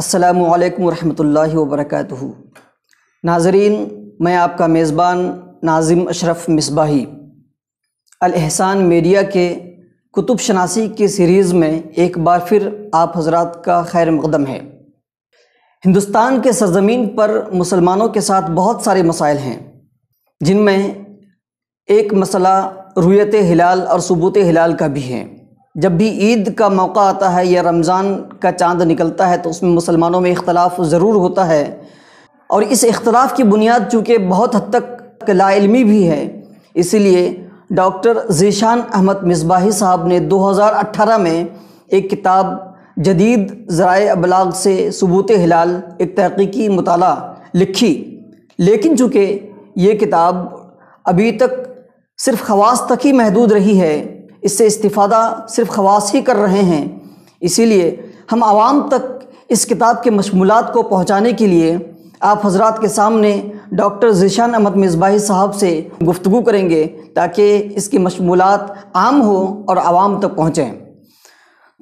अस्सलाम वालेकुम रहमतुल्लाहि व नाजरीन मैं आपका मेज़बान नाजिम अशरफ मिसबाही अल एहसान मीडिया के कुतुब शनासी की सीरीज़ में एक बार फिर आप हजरात का खैर मकदम है हिंदुस्तान के सरजमीन पर मुसलमानों के साथ बहुत सारे मसाइल हैं जिनमें एक मसला रुयत हिलाल और सबूत हिलाल का भी है जब भी ईद का मौका आता है या रमज़ान का चांद निकलता है तो उसमें मुसलमानों में इख्तलाफ ज़रूर होता है और इस इख्तलाफ की बुनियाद चूँकि बहुत हद तक लाइलमी भी है इसीलिए डॉक्टर जीशान अहमद मिसबाही साहब ने 2018 में एक किताब जदीद ज़रा अबलाग से सबूत हिलाल एक तहकीकी मताल लिखी लेकिन चूँकि ये किताब अभी तक सिर्फ खवास तक ही महदूद रही है इससे इस्तीफादा सिर्फ खवास ही कर रहे हैं इसीलिए हम आवाम तक इस किताब के मशमूलत को पहुँचाने के लिए आप हजरात के सामने डॉक्टर जीशान अहमद मिसबाही साहब से गुफ्तु करेंगे ताकि इसकी मशमूलत आम हो और आवाम तक पहुँचें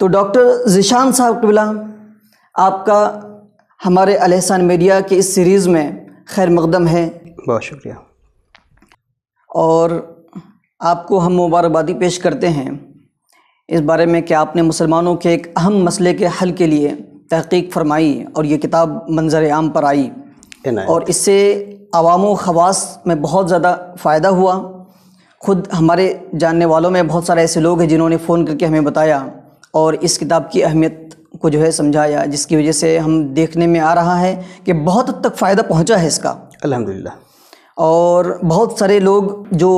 तो डॉक्टर जीशान साहब कबिला आपका हमारे अलहसान मीडिया के इस सीरीज़ में खैर मकदम है बहुत शुक्रिया और आपको हम मुबारकबादी पेश करते हैं इस बारे में कि आपने मुसलमानों के एक अहम मसले के हल के लिए तहकीक फरमाई और ये किताब मंजर आम पर आई और इससे आवाम खवास में बहुत ज़्यादा फ़ायदा हुआ खुद हमारे जानने वालों में बहुत सारे ऐसे लोग हैं जिन्होंने फ़ोन करके हमें बताया और इस किताब की अहमियत को जो है समझाया जिसकी वजह से हम देखने में आ रहा है कि बहुत हद तक फ़ायदा पहुँचा है इसका अलहमदिल्ला और बहुत सारे लोग जो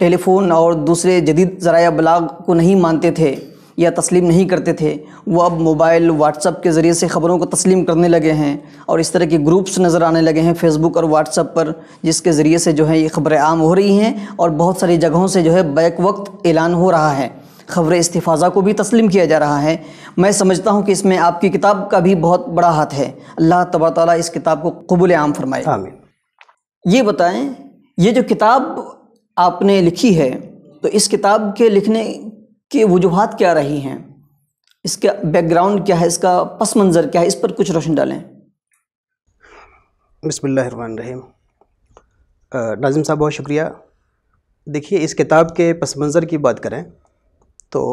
टेलीफ़ोन और दूसरे जदीद ज़रा बलाग को नहीं मानते थे या तस्लीम नहीं करते थे वो अब मोबाइल व्हाट्सअप के ज़रिए से ख़बरों को तस्लीम करने लगे हैं और इस तरह के ग्रुप्स नज़र आने लगे हैं फेसबुक और व्हाट्सअप पर जिसके ज़रिए से जो है ये ख़बरें आम हो रही हैं और बहुत सारी जगहों से जो है बैक वक्त ऐलान हो रहा है ख़बर इस्तीफ़ा को भी तस्लीम किया जा रहा है मैं समझता हूँ कि इसमें आपकी किताब का भी बहुत बड़ा हाथ है अल्लाह तबारा इस किताब को कबूल आम फरमाए आमीन ये बताएं ये जो किताब आपने लिखी है तो इस किताब के लिखने के वजूहत क्या रही हैं इसका बैकग्राउंड क्या है इसका पस मंज़र क्या है इस पर कुछ रोशन डालें रहीम नाजिम साहब बहुत शुक्रिया देखिए इस किताब के पस मंज़र की बात करें तो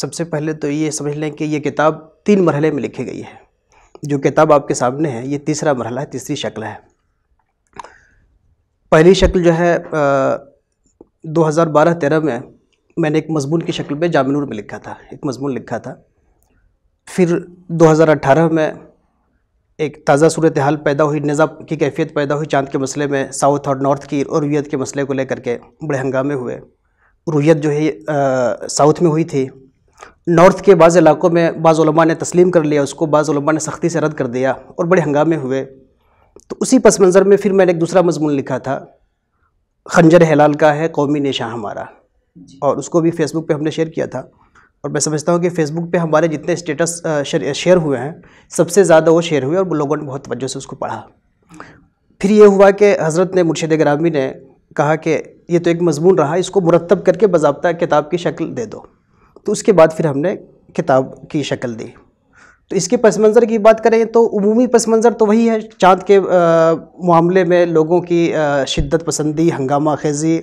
सबसे पहले तो ये समझ लें कि ये किताब तीन मरहले में लिखी गई है जो किताब आपके सामने है ये तीसरा मरहला है तीसरी शक्ल है पहली शक्ल जो है दो हज़ार बारह तेरह में मैंने एक मजमून की शक्ल में जामिनूर में लिखा था एक मजमून लिखा था फिर 2018 में एक ताज़ा सूरत हाल पैदा हुई निज़ाब की कैफियत पैदा हुई चांद के मसले में साउथ और नॉर्थ की और रुयत के मसले को लेकर के बड़े हंगामे हुए रुयत जो है साउथ में हुई थी नॉर्थ के बाज़ इलाक़ों में बाज़ ने तस्लीम कर लिया उसको बाज़ ने सख्ती से रद्द कर दिया और बड़े हंगामे हुए तो उसी पस मंज़र में फिर मैंने एक दूसरा मजमून लिखा था खंजर हलाल का है कौमी नेशा हमारा और उसको भी फेसबुक पे हमने शेयर किया था और मैं समझता हूँ कि फेसबुक पे हमारे जितने स्टेटस शेयर हुए हैं सबसे ज़्यादा वो शेयर हुए और लोगों ने बहुत तवज्जो से उसको पढ़ा फिर ये हुआ कि हज़रत ने मुर्शद ग्रामी ने कहा कि ये तो एक मजमून रहा इसको मुरतब करके बाबा किताब की शक्ल दे दो तो उसके बाद फिर हमने किताब की शक्ल दी तो इसके पस मंज़र की बात करें तो उमूमी पस मंज़र तो वही है चाँद के मामले में लोगों की शिद्दत पसंदी हंगामा खेज़ी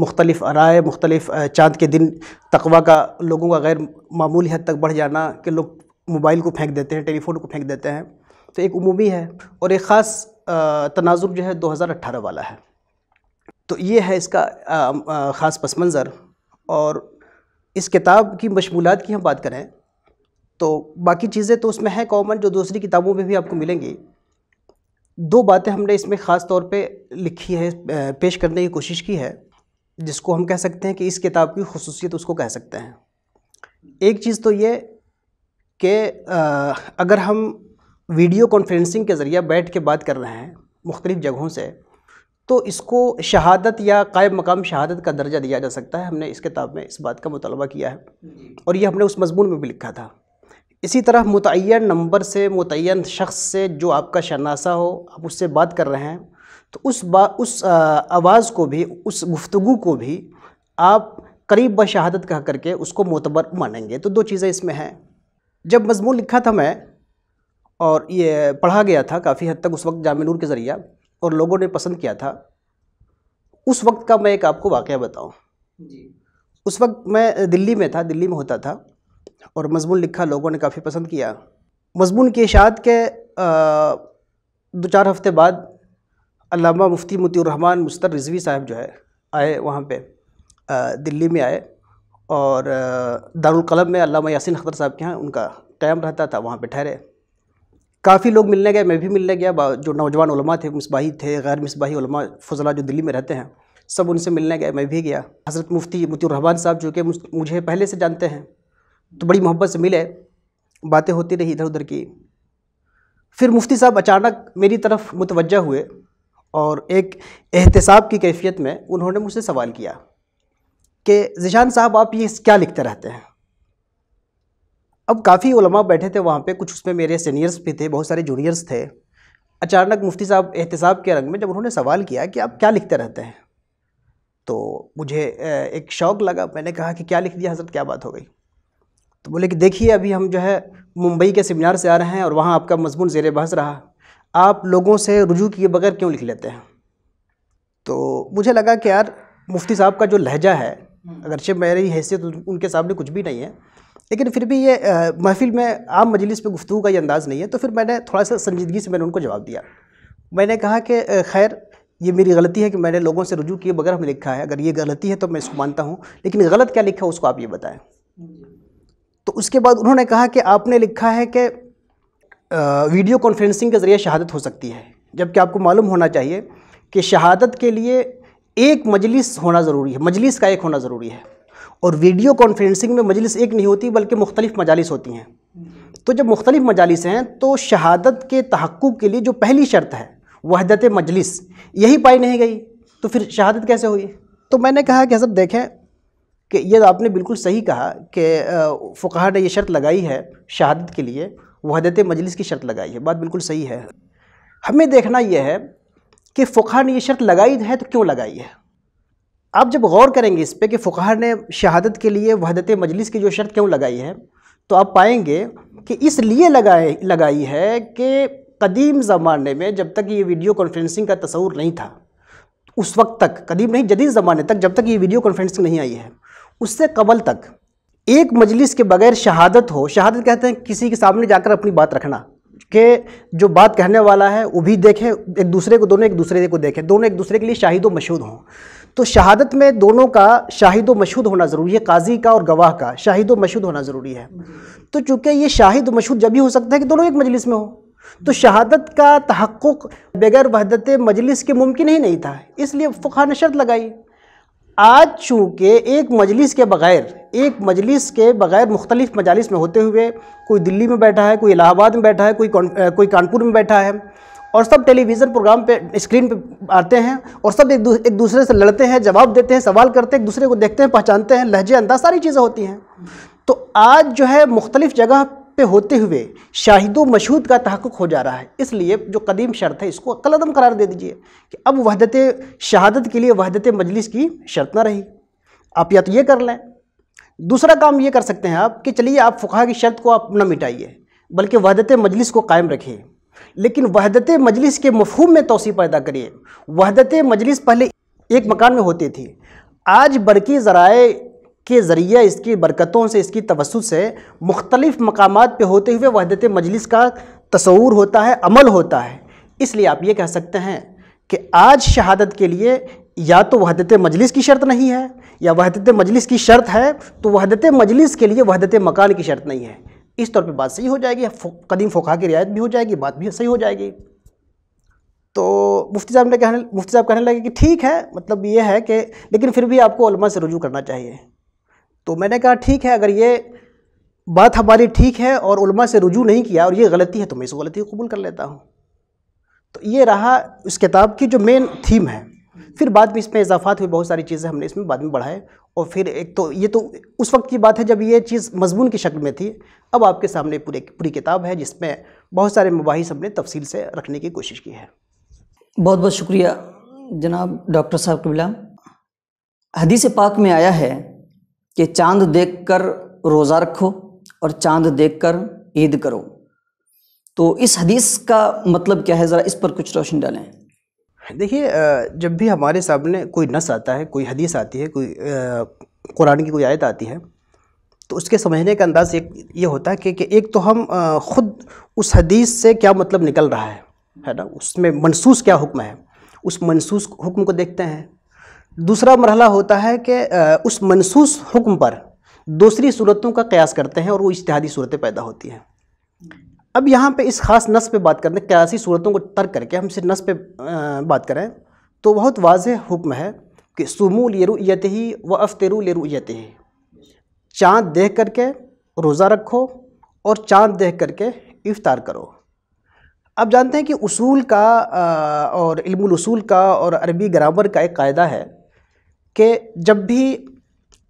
मुख्तलिफ़ आराय मुख्तलिफ़ चाँद के दिन तकवा का लोगों का गैर मामूली हद तक बढ़ जाना कि लोग मोबाइल को फेंक देते हैं टेलीफोन को फेंक देते हैं तो एक उमूमी है और एक ख़ास तनाजुर जो है दो हज़ार अट्ठारह वाला है तो ये है इसका ख़ास पस मंज़र और इस किताब की मशमूलत की हम बात करें तो बाकी चीज़ें तो उसमें हैं कॉमन जो दूसरी किताबों में भी आपको मिलेंगी दो बातें हमने इसमें ख़ास तौर पे लिखी है पेश करने की कोशिश की है जिसको हम कह सकते हैं कि इस किताब की खसूसियत उसको कह सकते हैं एक चीज़ तो ये कि अगर हम वीडियो कॉन्फ्रेंसिंग के ज़रिए बैठ के बात कर रहे हैं मुख्तलिफ़ जगहों से तो इसको शहादत या कायम मकाम शहादत का दर्जा दिया जा सकता है हमने इस किताब में इस बात का मुतालबा किया है और ये हमने उस मजमून में भी लिखा था इसी तरह मुतन नंबर से मुतन शख्स से जो आपका शनासा हो आप उससे बात कर रहे हैं तो उस बा उस आवाज़ को भी उस गुफ्तु को भी आप करीब बशहादत कह करके उसको मोतबर मानेंगे तो दो चीज़ें इसमें हैं जब मजमून लिखा था मैं और ये पढ़ा गया था काफ़ी हद तक उस वक्त जाम नूर के ज़रिया और लोगों ने पसंद किया था उस वक्त का मैं एक आपको वाक़ बताऊँ उस वक्त मैं दिल्ली में था दिल्ली में होता था और मज़मून लिखा लोगों ने काफ़ी पसंद किया मज़मून की इशात के दो चार हफ्ते बाद अलामा मुफ्ती मतीमान मुस्तर रिजवी साहब जो है आए वहाँ पे दिल्ली में आए और दारकलम में अलामा यासिन अख्तर साहब के यहाँ उनका कैम रहता था वहाँ पे ठहरे काफ़ी लोग मिलने गए मैं भी मिलने गया जो नौजवान उलमा थे मिसबाही थे गैर मिसबाही उलमा फजला जो दिल्ली में रहते हैं सब उनसे मिलने गए मैं भी गया हज़रत मुफ्ती मतीमान साहब जो कि मुझे पहले से जानते हैं तो बड़ी मोहब्बत से मिले बातें होती रही इधर उधर की फिर मुफ्ती साहब अचानक मेरी तरफ मुतवजह हुए और एक एहतसाब की कैफियत में उन्होंने मुझसे सवाल किया कि जिशान साहब आप ये क्या लिखते रहते हैं अब काफ़ी उलमा बैठे थे वहाँ पे कुछ उसमें मेरे सीनियर्स भी थे बहुत सारे जूनियर्स थे अचानक मुफ्ती साहब एहतसाब के रंग में जब उन्होंने सवाल किया कि आप क्या लिखते रहते हैं तो मुझे एक शौक़ लगा मैंने कहा कि क्या लिख दिया हजरत क्या बात हो गई तो बोले कि देखिए अभी हम जो है मुंबई के सेमिनार से आ रहे हैं और वहाँ आपका मजमून जेर बहस रहा आप लोगों से रुजू किए बगैर क्यों लिख लेते हैं तो मुझे लगा कि यार मुफ्ती साहब का जो लहजा है हम्म। अगरचे मेरी हैसियत उनके सामने कुछ भी नहीं है लेकिन फिर भी ये महफिल में आम मजलिस में गुफ्तु का ये अंदाज़ नहीं है तो फिर मैंने थोड़ा सा संजीदगी से मैंने उनको जवाब दिया मैंने कहा कि खैर ये मेरी गलती है कि मैंने लोगों से रुजू किए बगैर हमें लिखा है अगर ये गलती है तो मैं इसको मानता हूँ लेकिन गलत क्या लिखा उसको आप ये बताएँ तो उसके बाद उन्होंने कहा कि आपने लिखा है कि वीडियो कॉन्फ्रेंसिंग के ज़रिए शहादत हो सकती है जबकि आपको मालूम होना चाहिए कि शहादत के लिए एक मजलिस होना ज़रूरी है मजलिस का एक होना ज़रूरी है और वीडियो कॉन्फ्रेंसिंग में मजलिस एक नहीं होती बल्कि मुख्तलिफ़ मजालिस होती हैं तो जब मुख्तलिफ़ मजालिस हैं तो शहादत के तहक़ के लिए जो पहली शर्त है वहदत मजलिस यही पाई नहीं गई तो फिर शहादत कैसे हुई तो मैंने कहा कि हजरत देखें कि यह तो आपने बिल्कुल सही कहा कि फ़ुकाहा ने यह शर्त लगाई है शहादत के लिए वहदत मजलिस की शर्त लगाई है बात बिल्कुल सही है हमें देखना यह है कि फ़ुकाहा ने यह शर्त लगाई है तो क्यों लगाई है आप जब गौर करेंगे इस पर कि फ़ुकाहा ने शहादत के लिए वहदत मजलिस की जो शर्त क्यों लगाई है तो आप पाएंगे कि इसलिए लगाए लगाई है कि कदीम ज़माने में जब तक ये वीडियो कॉन्फ्रेंसिंग का तस्वूर नहीं था उस वक्त तक कदीम नहीं जदीद ज़माने तक जब तक ये वीडियो कॉन्फ्रेंसिंग नहीं आई है उससे कबल तक एक मजलिस के बगैर शहादत हो शहादत कहते हैं किसी के सामने जाकर अपनी बात रखना के जो बात कहने वाला है वो भी देखें एक दूसरे को दोनों एक दूसरे को देखें दोनों एक दूसरे के लिए शाहिद व मशहूद हों तो शहादत में दोनों का शाहिद व मशहूद होना ज़रूरी है काजी का और गवाह का शाहिद व मशहूद होना ज़रूरी है तो चूँकि ये शाहिद व मशहूद जब भी हो सकता है कि दोनों एक मजलिस में हो तो शहादत का तहक़ बगैर वहदत मजलिस के मुमकिन ही नहीं था इसलिए फ़ुखा ने शर्त लगाई आज चूँकि एक मजलिस के बग़ैर एक मजलिस के बग़ैर मुख्तलिफ़ मजालिस में होते हुए कोई दिल्ली में बैठा है कोई इलाहाबाद में बैठा है कोई कोई कानपुर में बैठा है और सब टेलीविज़न प्रोग्राम पे स्क्रीन पे आते हैं और सब एक, दू, एक दूसरे से लड़ते हैं जवाब देते हैं सवाल करते हैं एक दूसरे को देखते हैं पहचानते हैं लहजे अंदाज सारी चीज़ें होती हैं तो आज जो है मुख्तलिफ़ जगह पे होते हुए शाहिदो मशहूद का तहक़ हो जा रहा है इसलिए जो कदीम शर्त है इसको कलदम करार दे दीजिए कि अब वहदत शहादत के लिए वहदत मजलिस की शर्त ना रही आप या तो ये कर लें दूसरा काम ये कर सकते हैं आप कि चलिए आप फ़ुका की शर्त को आप न मिटाइए बल्कि वहदत मजलिस को कायम रखिए लेकिन वहदत मजलिस के मफहूम में तोसी पैदा करिए वहदत मजलिस पहले एक मकान में होती थी आज बरकी ज़राए के ज़रिए इसकी बरकतों से इसकी तवसुत से मुख्तलिफ़ मकाम पर होते हुए वहदत मजलिस का तस्वूर होता है अमल होता है इसलिए आप ये कह सकते हैं कि आज शहादत के लिए या तो वहदत मजलिस की शर्त नहीं है या वहदत मजलिस की शर्त है तो वहदत मजलिस के लिए वहदत मकान की शर्त नहीं है इस तौर पर बात सही हो जाएगी कदीम फ़ोखा की रियायत भी हो जाएगी बात भी सही हो जाएगी तो मुफ्ती साहब ने कहने मुफ्ती साहब कहने लगे कि ठीक है मतलब ये है कि लेकिन फिर भी आपको से रजू करना चाहिए तो मैंने कहा ठीक है अगर ये बात हमारी ठीक है और उलमा से रुजू नहीं किया और ये गलती है तो मैं इस गलती को कबूल कर लेता हूँ तो ये रहा इस किताब की जो मेन थीम है फिर बाद में इसमें इजाफात हुए बहुत सारी चीज़ें हमने इसमें बाद में बढ़ाए और फिर एक तो ये तो उस वक्त की बात है जब ये चीज़ मजमून की शक्ल में थी अब आपके सामने पूरे पूरी किताब है जिसमें बहुत सारे मबाहिस हमने तफसील से रखने की कोशिश की है बहुत बहुत शुक्रिया जनाब डॉक्टर साहब कबिला हदीस पाक में आया है कि चांद देखकर रोज़ा रखो और चांद देखकर ईद करो तो इस हदीस का मतलब क्या है ज़रा इस पर कुछ रोशनी डालें देखिए जब भी हमारे सामने कोई नस आता है कोई हदीस आती है कोई कुरान की कोई आयत आती है तो उसके समझने का अंदाज़ एक ये होता है कि, कि एक तो हम ख़ुद उस हदीस से क्या मतलब निकल रहा है है ना उसमें मनसूस क्या हुक्म है उस मनसूस हुक्म को देखते हैं दूसरा मरहला होता है कि उस मनसूस हुक्म पर दूसरी सूरतों का कयास करते हैं और वो इश्तहादी सूरतें पैदा होती हैं अब यहाँ पे इस ख़ास नस पे बात करते हैं कयासी सूरतों को तर्क करके हम सिर्फ नस पे बात करें तो बहुत वाज हुक्म है कि सुमू लेरुयत ही व अफ्तरू लेरुयत ही चाँद देख करके रोज़ा रखो और चाँद देख करके इफ़ार करो आप जानते हैं कि उसूल का और इल्मुल उसूल का और अरबी ग्रामर का एक कायदा है कि जब भी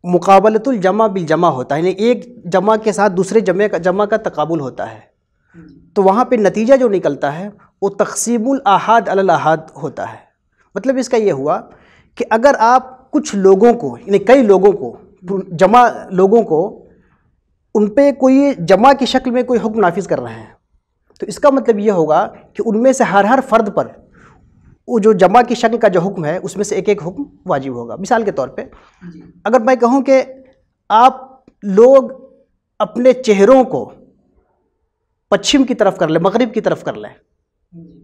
मुकाबलतुल जमा बिल जमा होता है यानी एक जमा के साथ दूसरे जमे का जमा का तकाबुल होता है तो वहाँ पे नतीजा जो निकलता है वो तकसीमुल आहाद अल होता है मतलब इसका ये हुआ कि अगर आप कुछ लोगों को यानी कई लोगों को जमा लोगों को उन पर कोई जमा की शक्ल में कोई हुक्म नाफिज कर रहे हैं तो इसका मतलब ये होगा कि उनमें से हर हर फ़र्द पर वो जो जमा की शक्ल का जो हुक्म है उसमें से एक एक हुक्म वाजिब होगा मिसाल के तौर पे अगर मैं कहूँ कि आप लोग अपने चेहरों को पश्चिम की तरफ कर लें मगरिब की तरफ कर लें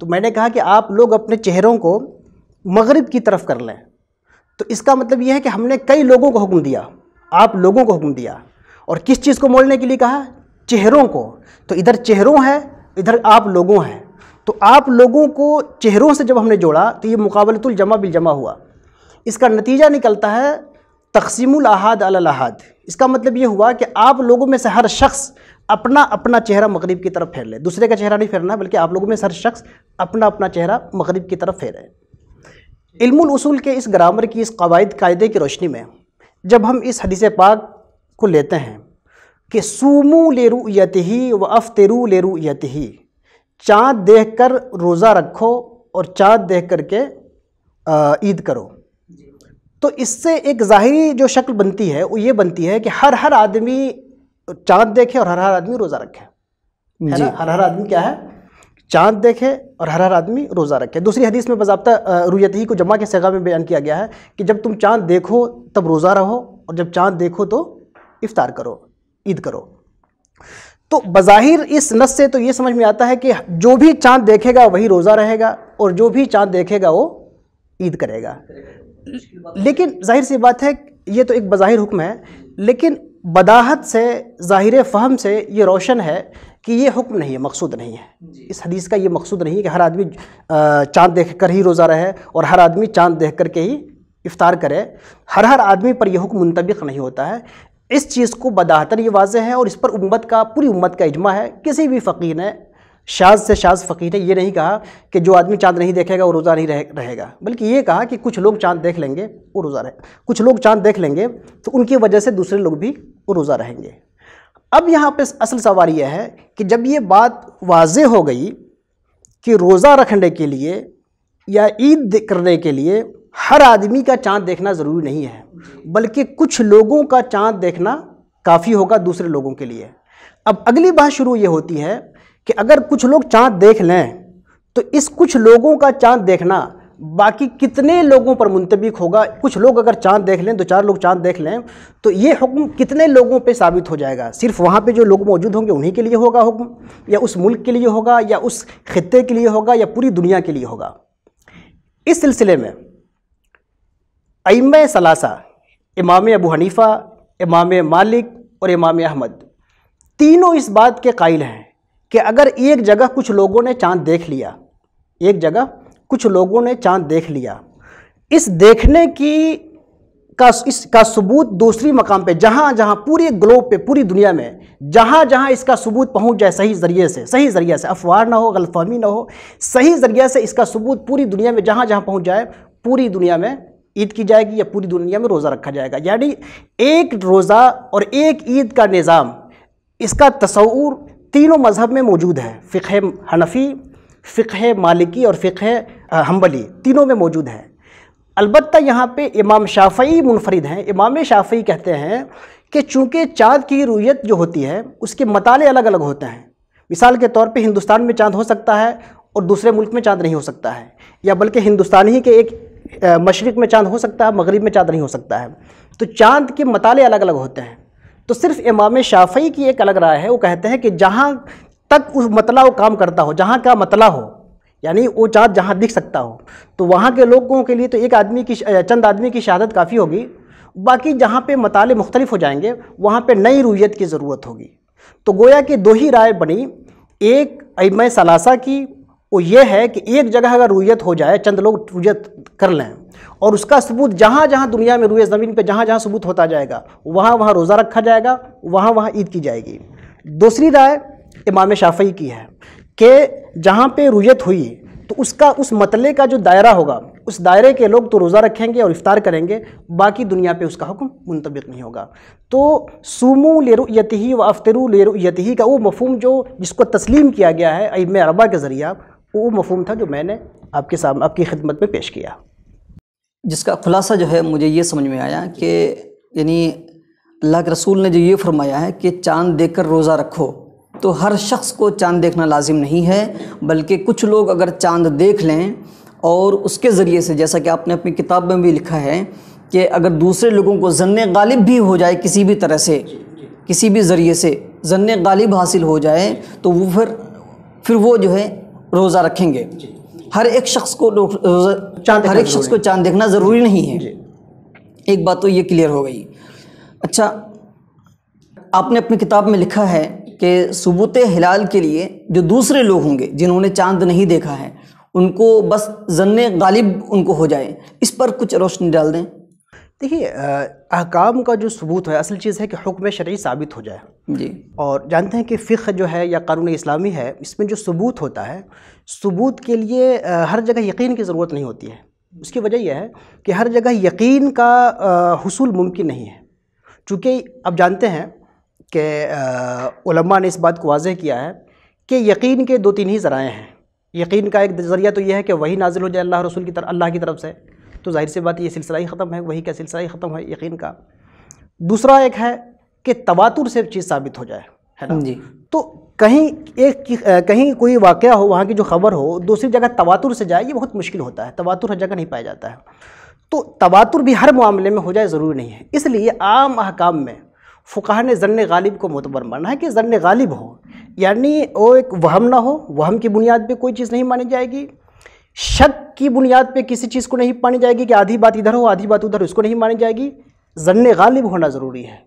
तो मैंने कहा कि आप लोग अपने चेहरों को मगरिब की तरफ कर लें तो इसका मतलब यह है कि हमने कई लोगों को हुक्म दिया आप लोगों को हुक्म दिया और किस चीज़ को मोलने के लिए कहा चेहरों को तो इधर चेहरों है इधर आप लोगों हैं तो आप लोगों को चेहरों से जब हमने जोड़ा तो ये मुकाबलतुल जमा बिल जमा हुआ इसका नतीजा निकलता है तकसीमुल अहद अलहद इसका मतलब ये हुआ कि आप लोगों में से हर शख्स अपना अपना चेहरा मगरब की तरफ फेर ले दूसरे का चेहरा नहीं फेरना बल्कि आप लोगों में से हर शख्स अपना अपना चेहरा मगरब की तरफ फेरे इल्मूल के इस ग्रामर की इस कवायद कायदे की रोशनी में जब हम इस हदीस पाक को लेते हैं कि सूमू ले यत ही व तेरू ले यत ही चाँद देख कर रोज़ा रखो और चाँद देख कर के ईद करो तो इससे एक ज़ाहरी जो शक्ल बनती है वो ये बनती है कि हर हर आदमी चाँद देखे और हर हर आदमी रोज़ा रखे है ना हर हर आदमी क्या है चाँद देखे और हर हर आदमी रोज़ा रखे दूसरी हदीस में बाबा रुयत ही को जमा के सगा में बयान किया गया है कि जब तुम चाँद देखो तब रोज़ा रहो और जब चाँद देखो तो इफ़ार करो ईद करो तो बज़ाहिर इस नस से तो ये समझ में आता है कि जो भी चांद देखेगा वही रोज़ा रहेगा और जो भी चांद देखेगा वो ईद करेगा लेकिन जाहिर सी बात है ये तो एक बज़ाहिर हुक्म है लेकिन बदाहत से ज़ाहिर फ़हम से ये रोशन है कि ये हुक्म नहीं है मकसूद नहीं है इस हदीस का ये मकसूद नहीं है कि हर आदमी चांद देख कर ही रोज़ा रहे और हर आदमी चांद देख कर के ही इफ़ार करे हर हर आदमी पर यह हुक्म मुंतबिक नहीं होता है इस चीज़ को बदातर ये वाज है और इस पर उम्मत का पूरी उम्मत का इजमा है किसी भी फ़कीर ने शाज से शाज फ़कीर ने ये नहीं कहा कि जो आदमी चांद नहीं देखेगा वो रोज़ा नहीं रहे, रहेगा बल्कि ये कहा कि कुछ लोग चांद देख लेंगे वो रोज़ा रहे कुछ लोग चांद देख लेंगे तो उनकी वजह से दूसरे लोग भी वो रोज़ा रहेंगे अब यहाँ पर असल सवाल यह है कि जब ये बात वाज हो गई कि रोज़ा रखने के लिए या ईद करने के लिए हर आदमी का चांद देखना ज़रूरी नहीं है बल्कि कुछ लोगों का चांद देखना काफ़ी होगा दूसरे लोगों के लिए अब अगली बात शुरू ये होती है कि अगर कुछ लोग चांद देख लें तो इस कुछ लोगों का चांद देखना बाकी कितने लोगों पर मुंतबिक होगा कुछ लोग अगर चांद देख लें दो चार लोग चांद देख लें तो ये हुक्म कितने लोगों पे साबित हो जाएगा सिर्फ वहाँ पे जो लोग मौजूद होंगे उन्हीं के लिए होगा हुक्म या उस मुल्क के लिए होगा या उस खत्े के लिए होगा या पूरी दुनिया के लिए होगा इस सिलसिले में अम सलासा इमाम अबू हनीफ़ा इमाम मालिक और इमाम अहमद तीनों इस बात के कायल हैं कि अगर एक जगह कुछ लोगों ने चांद देख लिया एक जगह कुछ लोगों ने चांद देख लिया इस देखने की का इसका सबूत दूसरी मकाम पे जहाँ जहाँ पूरे ग्लोब पे पूरी दुनिया में जहाँ जहाँ इसका सबूत पहुँच जाए सही ज़रिए से सही ज़रिए से अफवाह ना हो गलतफहमी ना हो सही ज़रिए से इसका सबूत पूरी दुनिया में जहाँ जहाँ पहुँच जाए पूरी दुनिया में ईद की जाएगी या पूरी दुनिया में रोज़ा रखा जाएगा यानी एक रोज़ा और एक ईद का निज़ाम इसका तस्वूर तीनों मज़हब में मौजूद है फ़िक हनफ़ी फ़िक मालिकी और फ़िक हम्बली तीनों में मौजूद है अलबत् यहाँ पे इमाम शाफी मुनफरद हैं इमाम शाफी कहते हैं कि चूँकि चाँद की रूयत जो होती है उसके मताले अलग अलग होते हैं मिसाल के तौर पे हिंदुस्तान में चाँद हो सकता है और दूसरे मुल्क में चाँद नहीं हो सकता है या बल्कि हिंदुस्तान ही के एक मशरक़ में चांद हो सकता है मगरब में चाँद नहीं हो सकता है तो चाँद के मताले अलग अलग होते हैं तो सिर्फ इमाम शाफ़ी की एक अलग राय है वो कहते हैं कि जहाँ तक उस मतला वो काम करता हो जहाँ का मतला हो यानी वो चाँद जहाँ दिख सकता हो तो वहाँ के लोगों के लिए तो एक आदमी की चंद आदमी की शहादत काफ़ी होगी बाकी जहाँ पे मताले मुख्तलिफ हो जाएंगे वहाँ पे नई रूयत की ज़रूरत होगी तो गोया कि दो ही राय बनी एक अम सलासा की वो ये है कि एक जगह अगर रुयत हो जाए चंद लोग रुयत कर लें और उसका सबूत जहाँ जहाँ दुनिया में रुए ज़मीन पे जहाँ जहाँ सबूत होता जाएगा वहाँ वहाँ रोज़ा रखा जाएगा वहाँ वहाँ ईद की जाएगी दूसरी राय इमाम शाफी की है कि जहाँ पे रुयत हुई तो उसका उस मतले का जो दायरा होगा उस दायरे के लोग तो रोज़ा रखेंगे और इफ़ार करेंगे बाकी दुनिया पर उसका हुक्म मुंतबिक नहीं होगा तो सूमो लेरुयती व अफ्तरू लेरुयती का वो मफहम जो जिसको तस्लीम किया गया है अम अरबा के ज़रिया वो मफहम था जो मैंने आपके सामने आपकी खिदमत में पेश किया जिसका खुलासा जो है मुझे ये समझ में आया कि यानी अल्लाह के रसूल ने जो ये फरमाया है कि चांद देखकर रोज़ा रखो तो हर शख्स को चांद देखना लाजिम नहीं है बल्कि कुछ लोग अगर चांद देख लें और उसके ज़रिए से जैसा कि आपने अपनी किताब में भी लिखा है कि अगर दूसरे लोगों को जन्न गालिब भी हो जाए किसी भी तरह से किसी भी ज़रिए से जन्न गालिब हासिल हो जाए तो वो फिर फिर वो जो है रोज़ा रखेंगे हर एक शख्स को चांद हर एक शख्स को चांद देखना ज़रूरी नहीं है एक बात तो ये क्लियर हो गई अच्छा आपने अपनी किताब में लिखा है कि सबूत हिलाल के लिए जो दूसरे लोग होंगे जिन्होंने चांद नहीं देखा है उनको बस जन्न गालिब उनको हो जाए इस पर कुछ रोशनी डाल दें देखिए अहकाम का जो सबूत है असल चीज़ है कि हुक्म शर्य साबित हो जाए जी और जानते हैं कि फ़िक्र जो है या कानून इस्लामी है इसमें जो सबूत होता है सबूत के लिए हर जगह यकीन की ज़रूरत नहीं होती है उसकी वजह यह है कि हर जगह यकीन का हसूल मुमकिन नहीं है चूँकि अब जानते हैं कि ने इस बात को वाजह किया है कि यकीन के दो तीन ही ज़राए हैं यकीन का एक ज़रिया तो यह है कि वही नाजिल हो जाए अल्लाह रसूल की तरफ अल्लाह की तरफ से तो जाहिर सी बात ये सिलसिला ही ख़त्म है वही का सिलसिला ही ख़त्म है यकीन का दूसरा एक है कि तवातुर से चीज़ साबित हो जाए है ना जी तो कहीं एक कहीं कोई वाक़ हो वहाँ की जो खबर हो दूसरी जगह तवातुर से जाए ये बहुत मुश्किल होता है तवातुर हर जगह नहीं पाया जाता है तो तवातुर भी हर मामले में हो जाए ज़रूरी नहीं है इसलिए आम अहकाम में फ़ुकाह ने जन गालिब को मतबर माना है कि जन गालिब हो यानी वो एक वहम ना हो वहम की बुनियाद पर कोई चीज़ नहीं मानी जाएगी शक की बुनियाद पे किसी चीज़ को नहीं मानी जाएगी कि आधी बात इधर हो आधी बात उधर उसको नहीं मानी जाएगी जन्न गालिब होना ज़रूरी है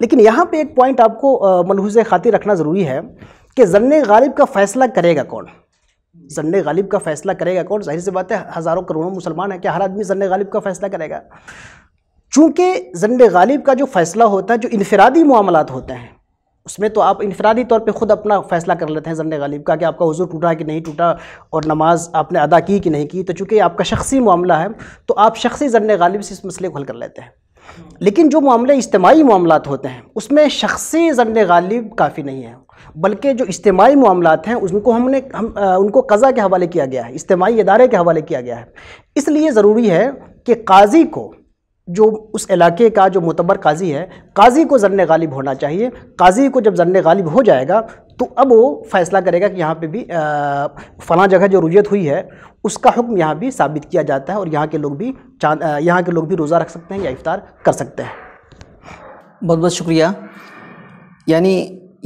लेकिन यहाँ पे एक पॉइंट आपको मलहूज खातिर रखना ज़रूरी है कि जन्न गालिब का फ़ैसला करेगा कौन जन्न गालिब का फ़ैसला करेगा कौन जाहिर सी बात है हज़ारों करोड़ों मुसलमान हैं कि हर आदमी जन्न गालिब का फ़ैसला करेगा चूँकि जन्न गालिब का जो फ़ैसला होता है जो इनफरादी मामलत होते हैं उसमें तो आप इनफरादी तौर पे ख़ुद अपना फ़ैसला कर लेते हैं जन्न गालिब का कि आपका वज़ू टूटा कि नहीं टूटा और नमाज आपने अदा की कि नहीं की तो चूँकि आपका शख्सी मामला है तो आप शख्सी जन्न गालिब से इस मसले को हल कर लेते हैं लेकिन जो मामले इज्तमी मामला होते हैं उसमें शख्सी जन्न गालिब काफ़ी नहीं है बल्कि जो इज्तमी मामला हैं उनको हमने हम आ, उनको कज़ा के हवाले किया गया है इज्तमी इदारे के हवाले किया गया है इसलिए ज़रूरी है कि काजी को जो उस इलाके का जो मुतबर काजी है काजी को जरने गालिब होना चाहिए काजी को जब जन्न गालिब हो जाएगा तो अब वो फ़ैसला करेगा कि यहाँ पे भी फ़लाँ जगह जो रुजत हुई है उसका हुक्म यहाँ भी साबित किया जाता है और यहाँ के लोग भी चांद यहाँ के लोग भी रोज़ा रख सकते हैं या इफ़ार कर सकते हैं बहुत बहुत शुक्रिया यानी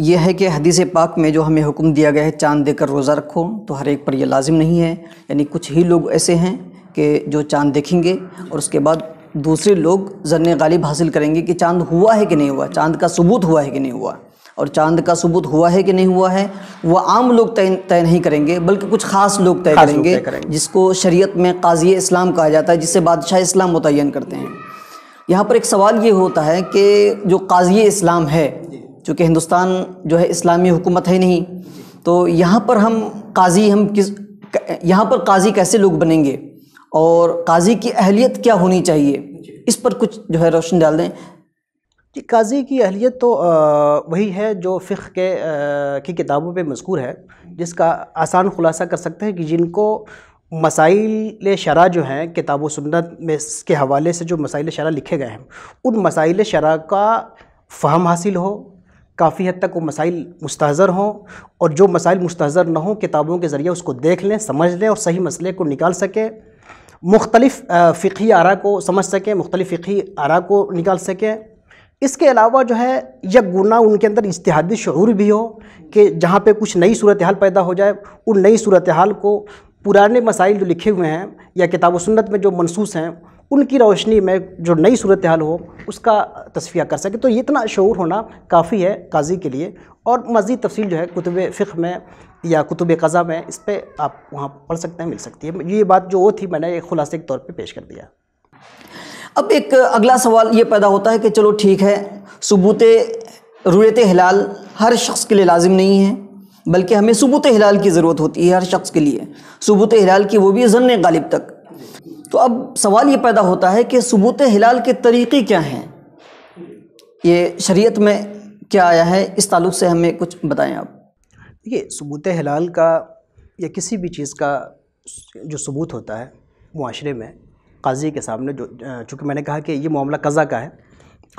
यह है कि हदीस पाक में जो हमें हुक्म दिया गया है चाँद देकर रोज़ा रखो तो हर एक पर यह लाजिम नहीं है यानी कुछ ही लोग ऐसे हैं कि जो चाँद देखेंगे और उसके बाद दूसरे लोग जन गालिब हासिल करेंगे कि चांद हुआ है कि नहीं हुआ चांद का सबूत हुआ है कि नहीं हुआ और चांद का सबूत हुआ है कि नहीं हुआ है वह आम लोग तय तय नहीं करेंगे बल्कि कुछ खास लोग तय करेंगे, जिसको शरीयत में काजी इस्लाम कहा जाता है जिसे बादशाह इस्लाम मुतन करते हैं यहाँ पर एक सवाल ये होता है कि जो काजी इस्लाम है चूँकि हिंदुस्तान जो है इस्लामी हुकूमत है नहीं तो यहाँ पर हम काजी हम किस यहाँ पर काजी कैसे लोग बनेंगे और काजी की अहलियत क्या होनी चाहिए इस पर कुछ जो है रोशनी डाल दें कि काजी की अहलियत तो वही है जो फ़िख के की किताबों पे मशहूर है जिसका आसान खुलासा कर सकते हैं कि जिनको मसाइल शरा जो हैं किताब सुन्नत में के हवाले से जो मसाइल शरा लिखे गए हैं उन मसाइल शरा का फ़हम हासिल हो काफ़ी हद तक वो मसाइल मुस्तर हों और जो मसाइल मुस्तर ना हों किताबों के ज़रिए उसको देख लें समझ लें और सही मसले को निकाल सकें मुख्तलिफ़ फ़िकी आरा को समझ सकें मुख्तलिफ़ फ़िकी आरा को निकाल सकें इसके अलावा जो है यह गुना उनके अंदर इश्तहादी शूर भी हो कि जहाँ पर कुछ नई सूरत हाल पैदा हो जाए उन नई सूरत हाल को पुराने मसाइल जो लिखे हुए हैं या किताब सुन्नत में जो मनसूस हैं उनकी रोशनी में जो नई सूरत हाल हो उसका तस्फिया कर सके तो ये इतना शूर होना काफ़ी है काजी के लिए और मज़ीद तफसील जो है कुतब फ़िक में या कुतुब कज़ा में इस पर आप वहाँ पढ़ सकते हैं मिल सकती है ये बात जो वो थी मैंने एक खुलासे के तौर पर पेश कर दिया अब एक अगला सवाल ये पैदा होता है कि चलो ठीक है सबूत रुयत हिलाल हर शख्स के लिए लाजिम नहीं है बल्कि हमें सबूत हिलाल की ज़रूरत होती है हर शख्स के लिए सबूत हिलाल की वो भी जन गालिब तक तो अब सवाल ये पैदा होता है कि सबूत हिलाल के तरीक़े क्या हैं ये शरीयत में क्या आया है इस ताल्लुक़ से हमें कुछ बताएं आप देखिए सबूत हलाल का या किसी भी चीज़ का जो सबूत होता है माशरे में काजी के सामने जो चूँकि मैंने कहा कि ये मामला कज़ा का है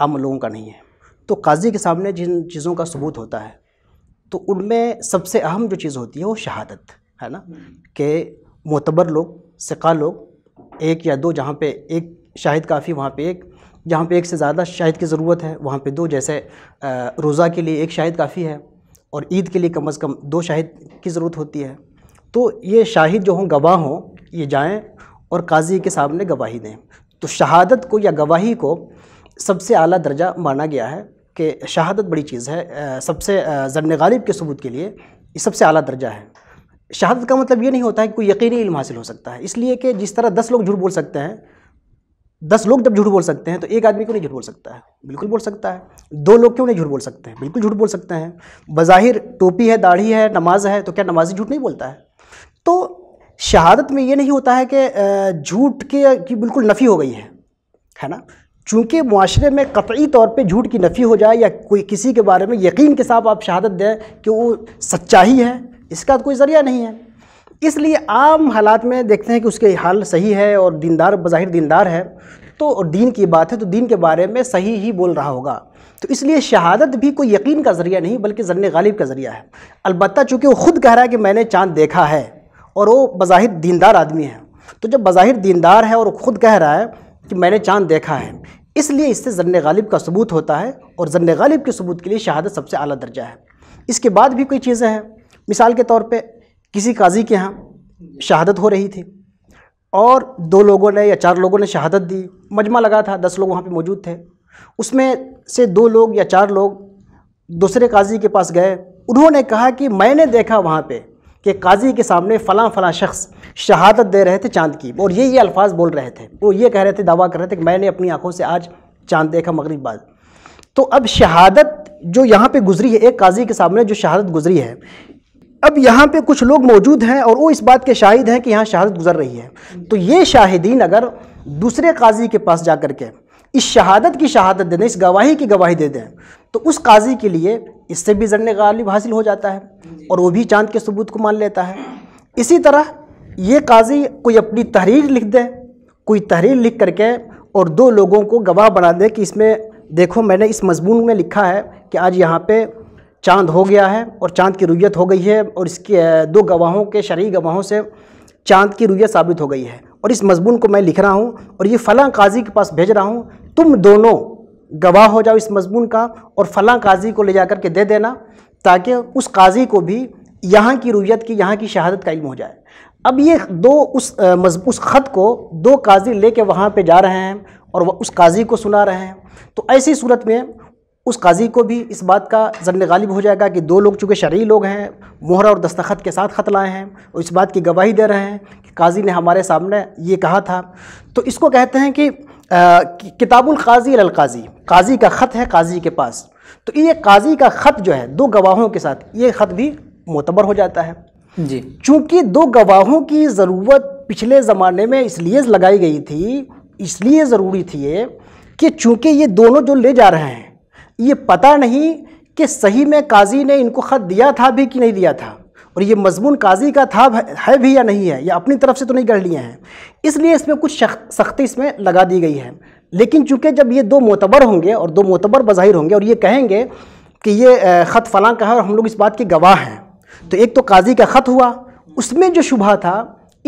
आम लोगों का नहीं है तो काजी के सामने जिन चीज़ों का सबूत होता है तो उनमें सबसे अहम जो चीज़ होती है वो शहादत है ना कि मोतबर लोग सिका लोग एक या दो जहाँ पे एक शाहिद काफ़ी वहाँ पे एक जहाँ पे एक से ज़्यादा शाहिद की ज़रूरत है वहाँ पे दो जैसे रोज़ा के लिए एक शाहिद काफ़ी है और ईद के लिए कम अज़ कम दो शाहिद की ज़रूरत होती है तो ये शाहिद जो हों गवाह हों ये जाएँ और काजी के सामने गवाही दें तो शहादत को या गवाही को सबसे आला दर्जा माना गया है कि शहादत बड़ी चीज़ है सबसे जन गालिब के सबूत के लिए ये सबसे आला दर्जा है शहादत का मतलब ये नहीं होता है कि कोई यकीनी इल्म हासिल हो सकता है इसलिए कि जिस तरह दस लोग झूठ बोल सकते हैं दस लोग जब झूठ बोल सकते हैं तो एक आदमी क्यों नहीं झूठ बोल सकता है बिल्कुल बोल सकता है दो लोग क्यों नहीं झूठ बोल सकते हैं बिल्कुल झूठ बोल सकते हैं बज़ाहिर टोपी है दाढ़ी है नमाज है तो क्या नमाजी झूठ नहीं बोलता है तो शहादत में ये नहीं होता है कि झूठ के की बिल्कुल नफ़ी हो गई है है ना चूँकि माशरे में कतई तौर पर झूठ की नफ़ी हो जाए या कोई किसी के बारे में यकीन के साथ आप शहादत दें कि वो सच्चाई है इसका तो कोई ज़रिया नहीं है इसलिए आम हालात में देखते हैं कि उसके हाल सही है और दीनदार बज़ाहिर दीनदार है तो दीन की बात है तो दीन के बारे में सही ही बोल रहा होगा तो इसलिए शहादत भी कोई यकीन का ज़रिया नहीं बल्कि जन गालिब का ज़रिया है अलबत्त चूँकि वो खुद कह रहा है कि मैंने चाँद देखा है और वो बज़ाहिर दीनदार आदमी है तो जब बज़ाहिर दीनदार है और ख़ुद कह रहा है कि मैंने चाँद देखा है इसलिए इससे जन गालिब का सबूत होता है और जन गालिब के सबूत के लिए शहादत सबसे अली दर्जा है इसके बाद भी कोई चीज़ें हैं मिसाल के तौर पर किसी काजी के यहाँ शहादत हो रही थी और दो लोगों ने या चार लोगों ने शहादत दी मजमा लगा था दस लोग वहाँ पे मौजूद थे उसमें से दो लोग या चार लोग दूसरे काजी के पास गए उन्होंने कहा कि मैंने देखा वहाँ पे कि काजी के सामने फ़लाँ फ़लाँ शख्स शहादत दे रहे थे चांद की और ये ये अल्फाज बोल रहे थे वो ये कह रहे थे दावा कर रहे थे कि मैंने अपनी आँखों से आज चांद देखा मगरब बाद तो अब शहादत जो यहाँ पर गुजरी है एक काजी के सामने जो शहादत गुजरी है अब यहाँ पे कुछ लोग मौजूद हैं और वो इस बात के शाहिद हैं कि यहाँ शहादत गुजर रही है तो ये शाहिदीन अगर दूसरे काजी के पास जा कर के इस शहादत की शहादत दे दें इस गवाही की गवाही दे दें तो उस काजी के लिए इससे भी जरने गालिब हासिल हो जाता है और वो भी चांद के सबूत को मान लेता है इसी तरह ये काजी कोई अपनी तहरीर लिख दे कोई तहरीर लिख करके और दो लोगों को गवाह बना दे कि इसमें देखो मैंने इस मजमून में लिखा है कि आज यहाँ पे चांद हो गया है और चांद की रुयत हो गई है और इसके दो गवाहों के शरी गवाहों से चांद की रुयत साबित हो गई है और इस मजमून को मैं लिख रहा हूँ और ये फ़लाँ काजी के पास भेज रहा हूँ तुम दोनों गवाह हो जाओ इस मजमून का और फ़लाँ काजी को ले जा कर के दे देना ताकि उस काजी को भी यहाँ की रुयत की यहाँ की शहादत का इल्म हो जाए अब ये दो उस मजबूत ख़त को दो काजी ले कर वहाँ पर जा रहे हैं और वह उस काजी को सुना रहे हैं तो ऐसी सूरत में उस काजी को भी इस बात का जल्ल गालिब हो जाएगा कि दो लोग चूँकि शर्य लोग हैं मोहरा और दस्तखत के साथ ख़त लाए हैं और इस बात की गवाही दे रहे हैं कि काजी ने हमारे सामने ये कहा था तो इसको कहते हैं कि किताबुल काजी काजी काजी का ख़त है काजी के पास तो ये काजी का ख़त जो है दो गवाहों के साथ ये ख़त भी मोतबर हो जाता है जी चूँकि दो गवाहों की ज़रूरत पिछले ज़माने में इसलिए लगाई गई थी इसलिए ज़रूरी थी ये कि चूँकि ये दोनों जो ले जा रहे हैं ये पता नहीं कि सही में काजी ने इनको ख़त दिया था भी कि नहीं दिया था और ये मजमून काजी का था है भी या नहीं है या अपनी तरफ से तो नहीं गढ़ लिए हैं इसलिए इसमें कुछ सख्ती इसमें लगा दी गई है लेकिन चूंकि जब ये दो मोतबर होंगे और दो मोतबर बज़ाहिर होंगे और ये कहेंगे कि ये ख़त फ़लाँ का है और हम लोग इस बात के गवाह हैं तो एक तो काजी का ख़त हुआ उसमें जो शुभा था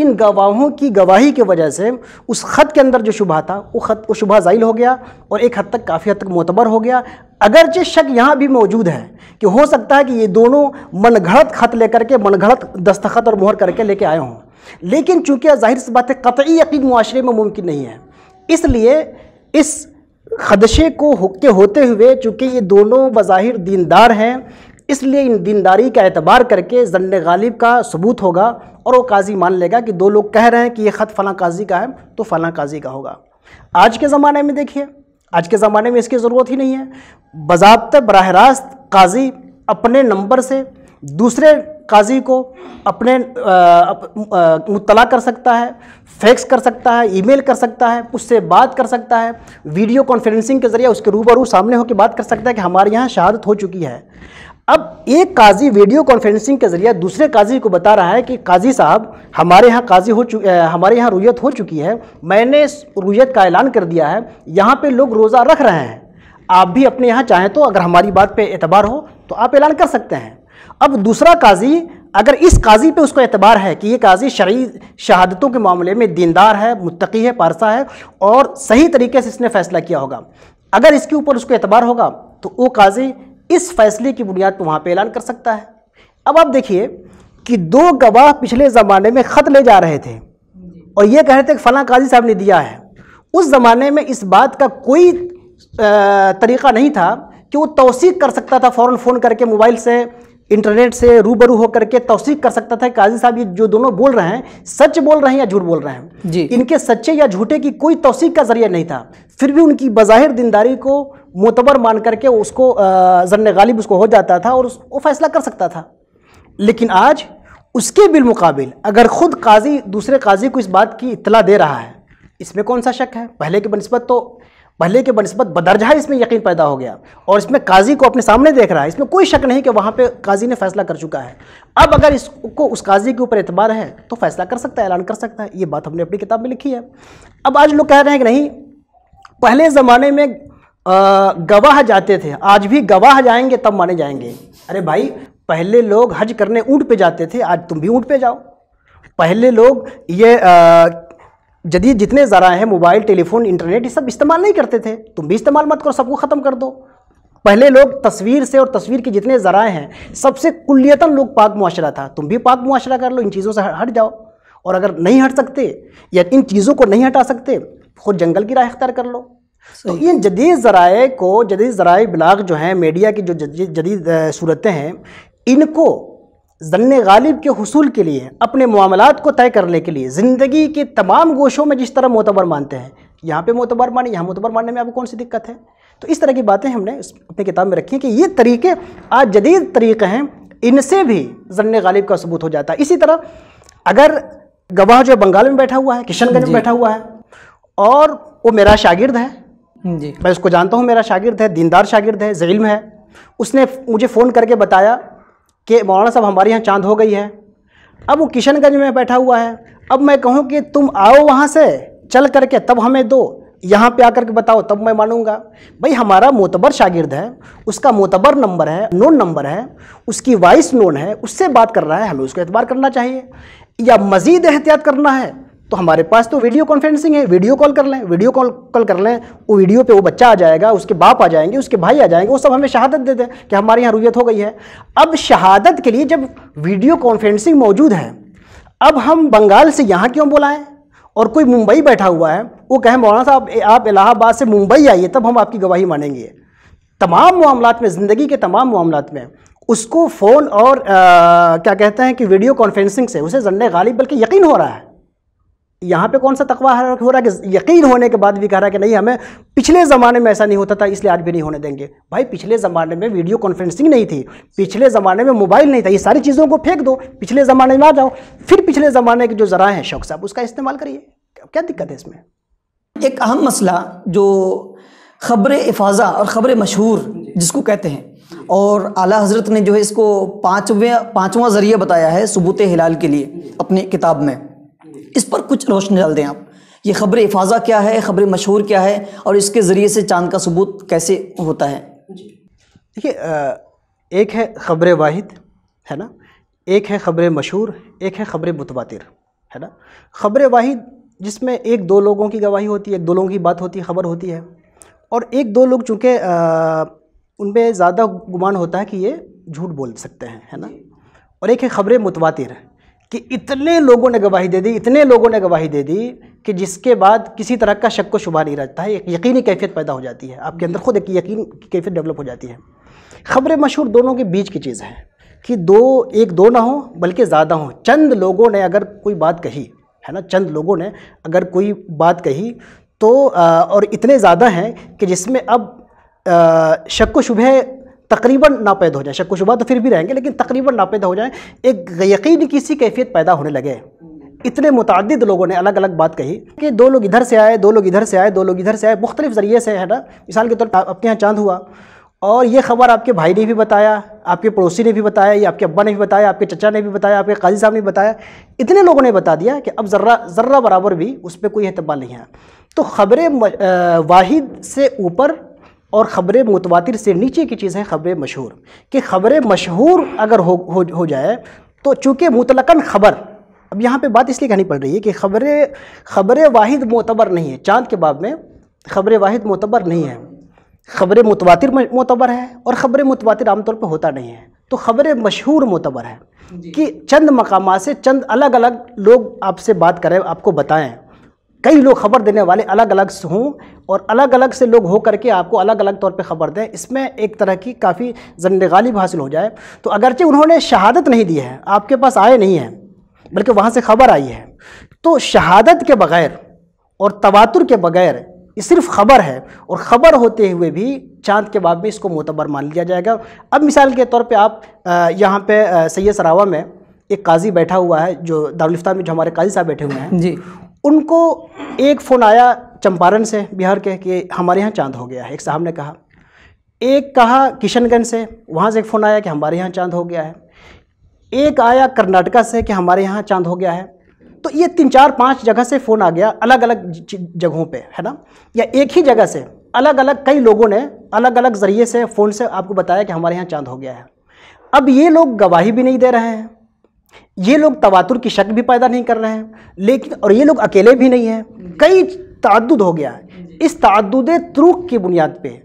इन गवाहों की गवाही की वजह से उस ख़त के अंदर जो शुबा था वो ख़त वो शुबा ज़ाइल हो गया और एक हद तक काफ़ी हद तक मोतबर हो गया अगरचे शक यहाँ भी मौजूद है कि हो सकता है कि ये दोनों मनगढ़त ख़त लेकर के मनगढ़त दस्तखत और मोहर करके लेके आए हों लेकिन चूंकि जाहिर सी बात है कतई यकीन माशरे में मुमकिन नहीं है इसलिए इस खदशे को के होते हुए चूँकि ये दोनों बज़ाहिर दीनदार हैं इसलिए इन दीनदारी का एतबार करके जन्न गालिब का सबूत होगा और वो काजी मान लेगा कि दो लोग कह रहे हैं कि ये ख़त फ़लाँ काजी का है तो फ़लाँ काजी का होगा आज के ज़माने में देखिए आज के ज़माने में इसकी ज़रूरत ही नहीं है बजाबत बरह रास्त काजी अपने नंबर से दूसरे काजी को अपने मुतला कर सकता है फैक्स कर सकता है ईमेल कर सकता है उससे बात कर सकता है वीडियो कॉन्फ्रेंसिंग के ज़रिए उसके रूबरू सामने होकर बात कर सकता है कि हमारे यहाँ शहादत हो चुकी है अब एक काजी वीडियो कॉन्फ्रेंसिंग के जरिए दूसरे काजी को बता रहा है कि काजी साहब हमारे यहाँ काजी हो चुके हमारे यहाँ रुयत हो चुकी है मैंने रुयत का ऐलान कर दिया है यहाँ पे लोग रोज़ा रख रहे हैं आप भी अपने यहाँ चाहें तो अगर हमारी बात पे एतबार हो तो आप ऐलान कर सकते हैं अब दूसरा काजी अगर इस काजी पे उसको एतबार है कि ये काजी शरी शहादतों के मामले में दीनदार है मुतकी है पारसा है और सही तरीके से इसने फैसला किया होगा अगर इसके ऊपर उसको एतबार होगा तो वो काजी इस फैसले की बुनियाद पर वहाँ पर ऐलान कर सकता है अब आप देखिए कि दो गवाह पिछले ज़माने में ख़त ले जा रहे थे और ये कह रहे थे कि फ़लाँ काजी साहब ने दिया है उस ज़माने में इस बात का कोई तरीक़ा नहीं था कि वो तोसीक कर सकता था फ़ौर फ़ोन करके मोबाइल से इंटरनेट से रूबरू होकर के तोसीक कर सकता था काजी साहब ये जो दोनों बोल रहे हैं सच बोल रहे हैं या झूठ बोल रहे हैं जी इनके सच्चे या झूठे की कोई तोसीक का जरिया नहीं था फिर भी उनकी बाहिर दिनदारी को मोतबर मान करके उसको जन गालिब उसको हो जाता था और उस, वो फैसला कर सकता था लेकिन आज उसके बिलमुकाबिल अगर ख़ुद काजी दूसरे काजी को इस बात की इतला दे रहा है इसमें कौन सा शक है पहले की बनस्बत तो पहले के बनस्बत बदरजा इसमें यकीन पैदा हो गया और इसमें काजी को अपने सामने देख रहा है इसमें कोई शक नहीं कि वहाँ पे काजी ने फैसला कर चुका है अब अगर इसको उस काजी के ऊपर एतबार है तो फैसला कर सकता है ऐलान कर सकता है ये बात हमने अपनी किताब में लिखी है अब आज लोग कह रहे हैं कि नहीं पहले ज़माने में गवाह जाते थे आज भी गवाह जाएंगे तब माने जाएंगे अरे भाई पहले लोग हज करने ऊँट पर जाते थे आज तुम भी ऊँट पर जाओ पहले लोग ये आ, जदीद जितने ज़रा हैं मोबाइल टेलीफोन इंटरनेट ये सब इस्तेमाल नहीं करते थे तुम भी इस्तेमाल मत करो सबको ख़त्म कर दो पहले लोग तस्वीर से और तस्वीर के जितने ज़रा हैं सबसे कुलियतन लोग पाक मुआरा था तुम भी पाक मुआरा कर लो इन चीज़ों से हट जाओ और अगर नहीं हट सकते या इन चीज़ों को नहीं हटा सकते खुद जंगल की राह अख्तियार कर लो तो इन जदीद ज़राए को जदीद जराए बिलाग जो हैं मीडिया की जो जदीद सूरतें हैं इनको जन्न गालिब के हसूल के लिए अपने मामलों को तय करने के लिए ज़िंदगी के तमाम गोशों में जिस तरह मोतबर मानते हैं यहाँ पे मोतबर माने यहाँ मोतबर मानने में आपको कौन सी दिक्कत है तो इस तरह की बातें हमने अपनी किताब में रखी हैं कि ये तरीके आज जदीद तरीक़े हैं इनसे भी जन्न गालिब का सबूत हो जाता है इसी तरह अगर गवाह जो बंगाल में बैठा हुआ है किशनगंज में बैठा हुआ है और वो मेरा शागिर्द है जी मैं उसको जानता हूँ मेरा शागिर्द है दीनदार शागिर्द है जिल्म है उसने मुझे फ़ोन करके बताया कि मौलाना साहब हमारे यहाँ चांद हो गई है अब वो किशनगंज में बैठा हुआ है अब मैं कहूँ कि तुम आओ वहाँ से चल करके तब हमें दो यहाँ पे आकर के बताओ तब मैं मानूंगा भाई हमारा मोतबर शागिर्द है उसका मोतबर नंबर है नोन नंबर है उसकी वाइस नोन है उससे बात कर रहा है हमें उसको एतबार करना चाहिए या मज़ीद एहतियात करना है तो हमारे पास तो वीडियो कॉन्फ्रेंसिंग है वीडियो कॉल कर लें वीडियो कॉल कॉल कर लें वो वीडियो पे वो बच्चा आ जाएगा उसके बाप आ जाएंगे उसके भाई आ जाएंगे वो सब हमें शहादत दे दें कि हमारे यहाँ रुयत हो गई है अब शहादत के लिए जब वीडियो कॉन्फ्रेंसिंग मौजूद है अब हम बंगाल से यहाँ क्यों बुलाएं और कोई मुंबई बैठा हुआ है वो कहें मौलाना साहब आप इलाहाबाद से मुंबई आइए तब हम आपकी गवाही मानेंगे तमाम मामला में ज़िंदगी के तमाम मामला में उसको फ़ोन और आ, क्या कहते हैं कि वीडियो कॉन्फ्रेंसिंग से उसे जन्ने गालिब बल्कि यकीन हो रहा है यहाँ पे कौन सा तकवा हो रहा है कि यकीन होने के बाद भी कह रहा है कि नहीं हमें पिछले ज़माने में ऐसा नहीं होता था इसलिए आज भी नहीं होने देंगे भाई पिछले ज़माने में वीडियो कॉन्फ्रेंसिंग नहीं थी पिछले ज़माने में मोबाइल नहीं था ये सारी चीज़ों को फेंक दो पिछले ज़माने में आ जाओ फिर पिछले ज़माने के जो ज़रा हैं शौक साहब उसका इस्तेमाल करिए क्या दिक्कत है इसमें एक अहम मसला जो खबर इफाजा और खबर मशहूर जिसको कहते हैं और आला हजरत ने जो है इसको पाँचवें पाँचवा ज़रिया बताया है सबूत हिलाल के लिए अपनी किताब में इस पर कुछ रोशनी डाल दें आप ये खबर हिफाजा क्या है खबर मशहूर क्या है और इसके ज़रिए से चांद का सबूत कैसे होता है देखिए एक है खबर वाहिद है ना एक है खबर मशहूर एक है खबर मुतवातिर है ना खबर वाहिद जिसमें एक दो लोगों की गवाही होती है एक दो लोगों की बात होती है खबर होती है और एक दो लोग चूँकि उन पर ज़्यादा गुमान होता है कि ये झूठ बोल सकते हैं है ना और एक है खबर मुतवातिर कि इतने लोगों ने गवाही दे दी इतने लोगों ने गवाही दे दी कि जिसके बाद किसी तरह का शक को शुभा नहीं रहता है एक यकीनी कैफियत पैदा हो जाती है आपके अंदर खुद एक यकीन की कैफियत डेवलप हो जाती है खबरें मशहूर दोनों के बीच की चीज़ है कि दो एक दो ना हो बल्कि ज़्यादा हो चंद लोगों ने अगर कोई बात कही है ना चंद लोगों ने अगर कोई बात कही तो आ, और इतने ज़्यादा हैं कि जिसमें अब शक व शुभ तकरीबन नापैद हो जाए शुबा तो फिर भी रहेंगे लेकिन तकरीबन नापैद हो जाए एक यकीन की सी कैफियत पैदा होने लगे इतने मुतद लोगों ने अलग अलग बात कही कि दो लोग इधर से आए दो लोग इधर से आए दो लोग इधर से आए मुख्तलिफ ज़रिए से है ना मिसाल के तौर पर अपने यहाँ चांद हुआ और ये खबर आपके भाई ने भी बताया आपके पड़ोसी ने भी बताया या आपके अब्बा ने भी बताया आपके चचा ने भी बताया आपके काजी साहब ने बताया इतने लोगों ने बता दिया कि अब ज़र्रा ज़र्रा बराबर भी उस पर कोई अहतबा नहीं है तो ख़बरें वाहिद से ऊपर और ख़बरें मुतवातिर से नीचे की चीज़ है ख़बरें मशहूर कि ख़बरें मशहूर अगर हो हो, हो जाए तो चूँकि मुतलकन ख़बर अब यहाँ पे बात इसलिए कहनी पड़ रही है कि ख़बरें ख़बरें वाद मोतबर नहीं है चाँद के बाब में ख़बरें वाद मोतबर नहीं है ख़बरें मुतवातिर मोतबर है और ख़बरें मुतवातिर आमतौर पर होता नहीं है तो ख़बरें मशहूर मोतबर है कि चंद मकाम से चंद अलग अलग लोग आपसे बात करें आपको बताएँ कई लोग खबर देने वाले अलग अलग से हों और अलग अलग से लोग हो करके आपको अलग अलग तौर पे ख़बर दें इसमें एक तरह की काफ़ी जन्द गालिब हासिल हो जाए तो अगरचे उन्होंने शहादत नहीं दी है आपके पास आए नहीं हैं बल्कि वहाँ से ख़बर आई है तो शहादत के बग़ैर और तवातुर के बग़ैर सिर्फ ख़बर है और ख़बर होते हुए भी चांद के बाद में इसको मोतबर मान लिया जाएगा अब मिसाल के तौर पर आप यहाँ पर सैद सरावा में एक काजी बैठा हुआ है जो दारुलफ्ता में जो हमारे काजी साहब बैठे हुए हैं जी उनको एक फ़ोन आया चंपारण से बिहार के कि हमारे यहाँ चांद हो गया है एक साहब ने कहा एक कहा किशनगंज से वहाँ से एक फ़ोन आया कि हमारे यहाँ चांद हो गया है एक आया कर्नाटका से कि हमारे यहाँ चांद हो गया है तो ये तीन चार पाँच जगह से फ़ोन आ गया अलग अलग जगहों पे है ना या एक ही जगह से अलग अलग कई लोगों ने अलग अलग ज़रिए से फ़ोन से आपको बताया कि हमारे यहाँ चांद हो गया है अब ये लोग गवाही भी नहीं दे रहे हैं ये लोग तवातुर की शक भी पैदा नहीं कर रहे हैं लेकिन और ये लोग अकेले भी नहीं हैं कई तादुद हो गया है इस तादुद त्रुक की बुनियाद पे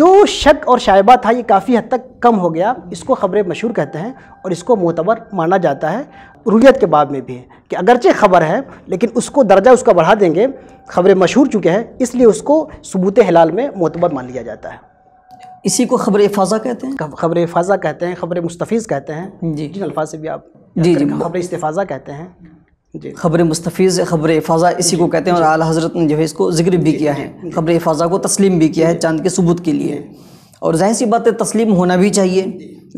जो शक और शायबा था ये काफ़ी हद तक कम हो गया इसको खबरें मशहूर कहते हैं और इसको मोतबर माना जाता है रुयत के बाद में भी कि अगरचे खबर है लेकिन उसको दर्जा उसका बढ़ा देंगे खबरें मशहूर चुके हैं इसलिए उसको सबूत हलाल में मोतबर मान लिया जाता है इसी को खबर फाजा कहते हैं खबर फाजा कहते हैं खबर मुस्तफ़ कहते हैं जी जिन अल्फाज से भी आप जी जी ख़बर इस्तेफाजा कहते हैं खबर मुस्तफ़ खबर फ़ाज़ा इसी को कहते हैं और आला हज़रत ने जो है इसको जिक्र भी किया है खबर फ़ाज़ा को तस्लीम भी किया है चांद के सबूत के लिए और जाहिर सी बात है तस्लीम होना भी चाहिए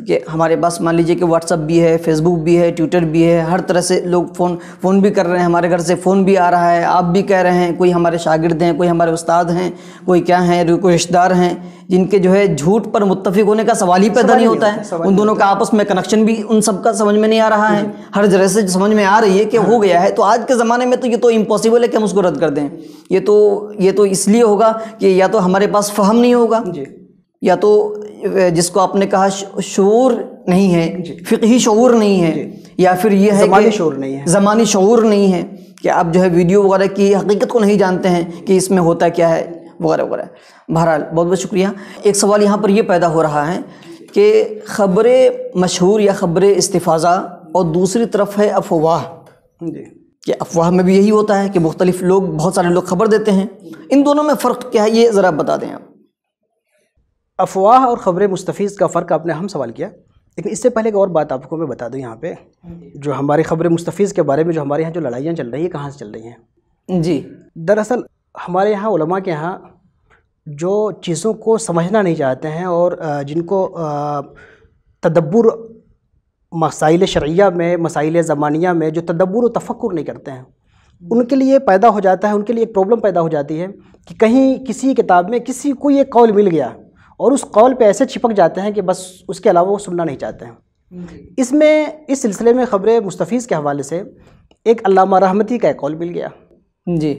कि हमारे पास मान लीजिए कि व्हाट्सअप भी है फेसबुक भी है ट्विटर भी है हर तरह से लोग फ़ोन फ़ोन भी कर रहे हैं हमारे घर से फ़ोन भी आ रहा है आप भी कह रहे हैं कोई हमारे शागिर्द हैं कोई हमारे उस्ताद हैं कोई क्या हैं कोई रिश्तेदार हैं जिनके जो है झूठ पर मुतफिक होने का सवाल ही पैदा नहीं होता है उन दोनों का आपस में कनेक्शन भी उन सब का समझ में नहीं आ रहा है हर जगह से समझ में आ रही है कि हाँ। हो गया है तो आज के ज़माने में तो ये तो इम्पॉसिबल है कि हम उसको रद्द कर दें ये तो ये तो इसलिए होगा कि या तो हमारे पास फहम नहीं होगा या तो जिसको आपने कहा शूर नहीं है फ़िकी शूर नहीं है या फिर यह है ज़मानी शोर नहीं है ज़मानी शूर नहीं है कि आप जो है वीडियो वगैरह की हकीकत को नहीं जानते हैं कि इसमें होता क्या है वगैरह वगैरह बहरहाल बहुत बहुत शुक्रिया एक सवाल यहाँ पर यह पैदा हो रहा है कि ख़बरें मशहूर या ख़बरें इस्ताज़ा और दूसरी तरफ है अफवाह जी कि अफवाह में भी यही होता है कि मुख्तलिफ़ लोग बहुत सारे लोग खबर देते हैं इन दोनों में फ़र्क क्या है ये ज़रा बता दें आप अफवाह और ख़बर मुस्तफ़ का फ़र्क आपने हम सवाल किया लेकिन इससे पहले एक और बात आपको मैं बता दूँ यहाँ पे जो हमारी ख़बर मुस्तफ़ के बारे में जो हमारे यहाँ जो लड़ाइयाँ चल रही है कहाँ से चल रही हैं जी दरअसल हमारे यहाँ उलमा के यहाँ जो चीज़ों को समझना नहीं चाहते हैं और जिनको तदब्बर मसाइल शरिया में मसाइल ज़मानिया में जो तदब्बर व तफक्र नहीं करते हैं उनके लिए पैदा हो जाता है उनके लिए एक प्रॉब्लम पैदा हो जाती है कि कहीं किसी किताब में किसी को ये कौल मिल गया और उस कौल पे ऐसे चिपक जाते हैं कि बस उसके अलावा वो सुनना नहीं चाहते हैं इसमें इस सिलसिले में ख़बर मुस्तफ़ी के हवाले से एक अलामा रहमती का एक कौल मिल गया जी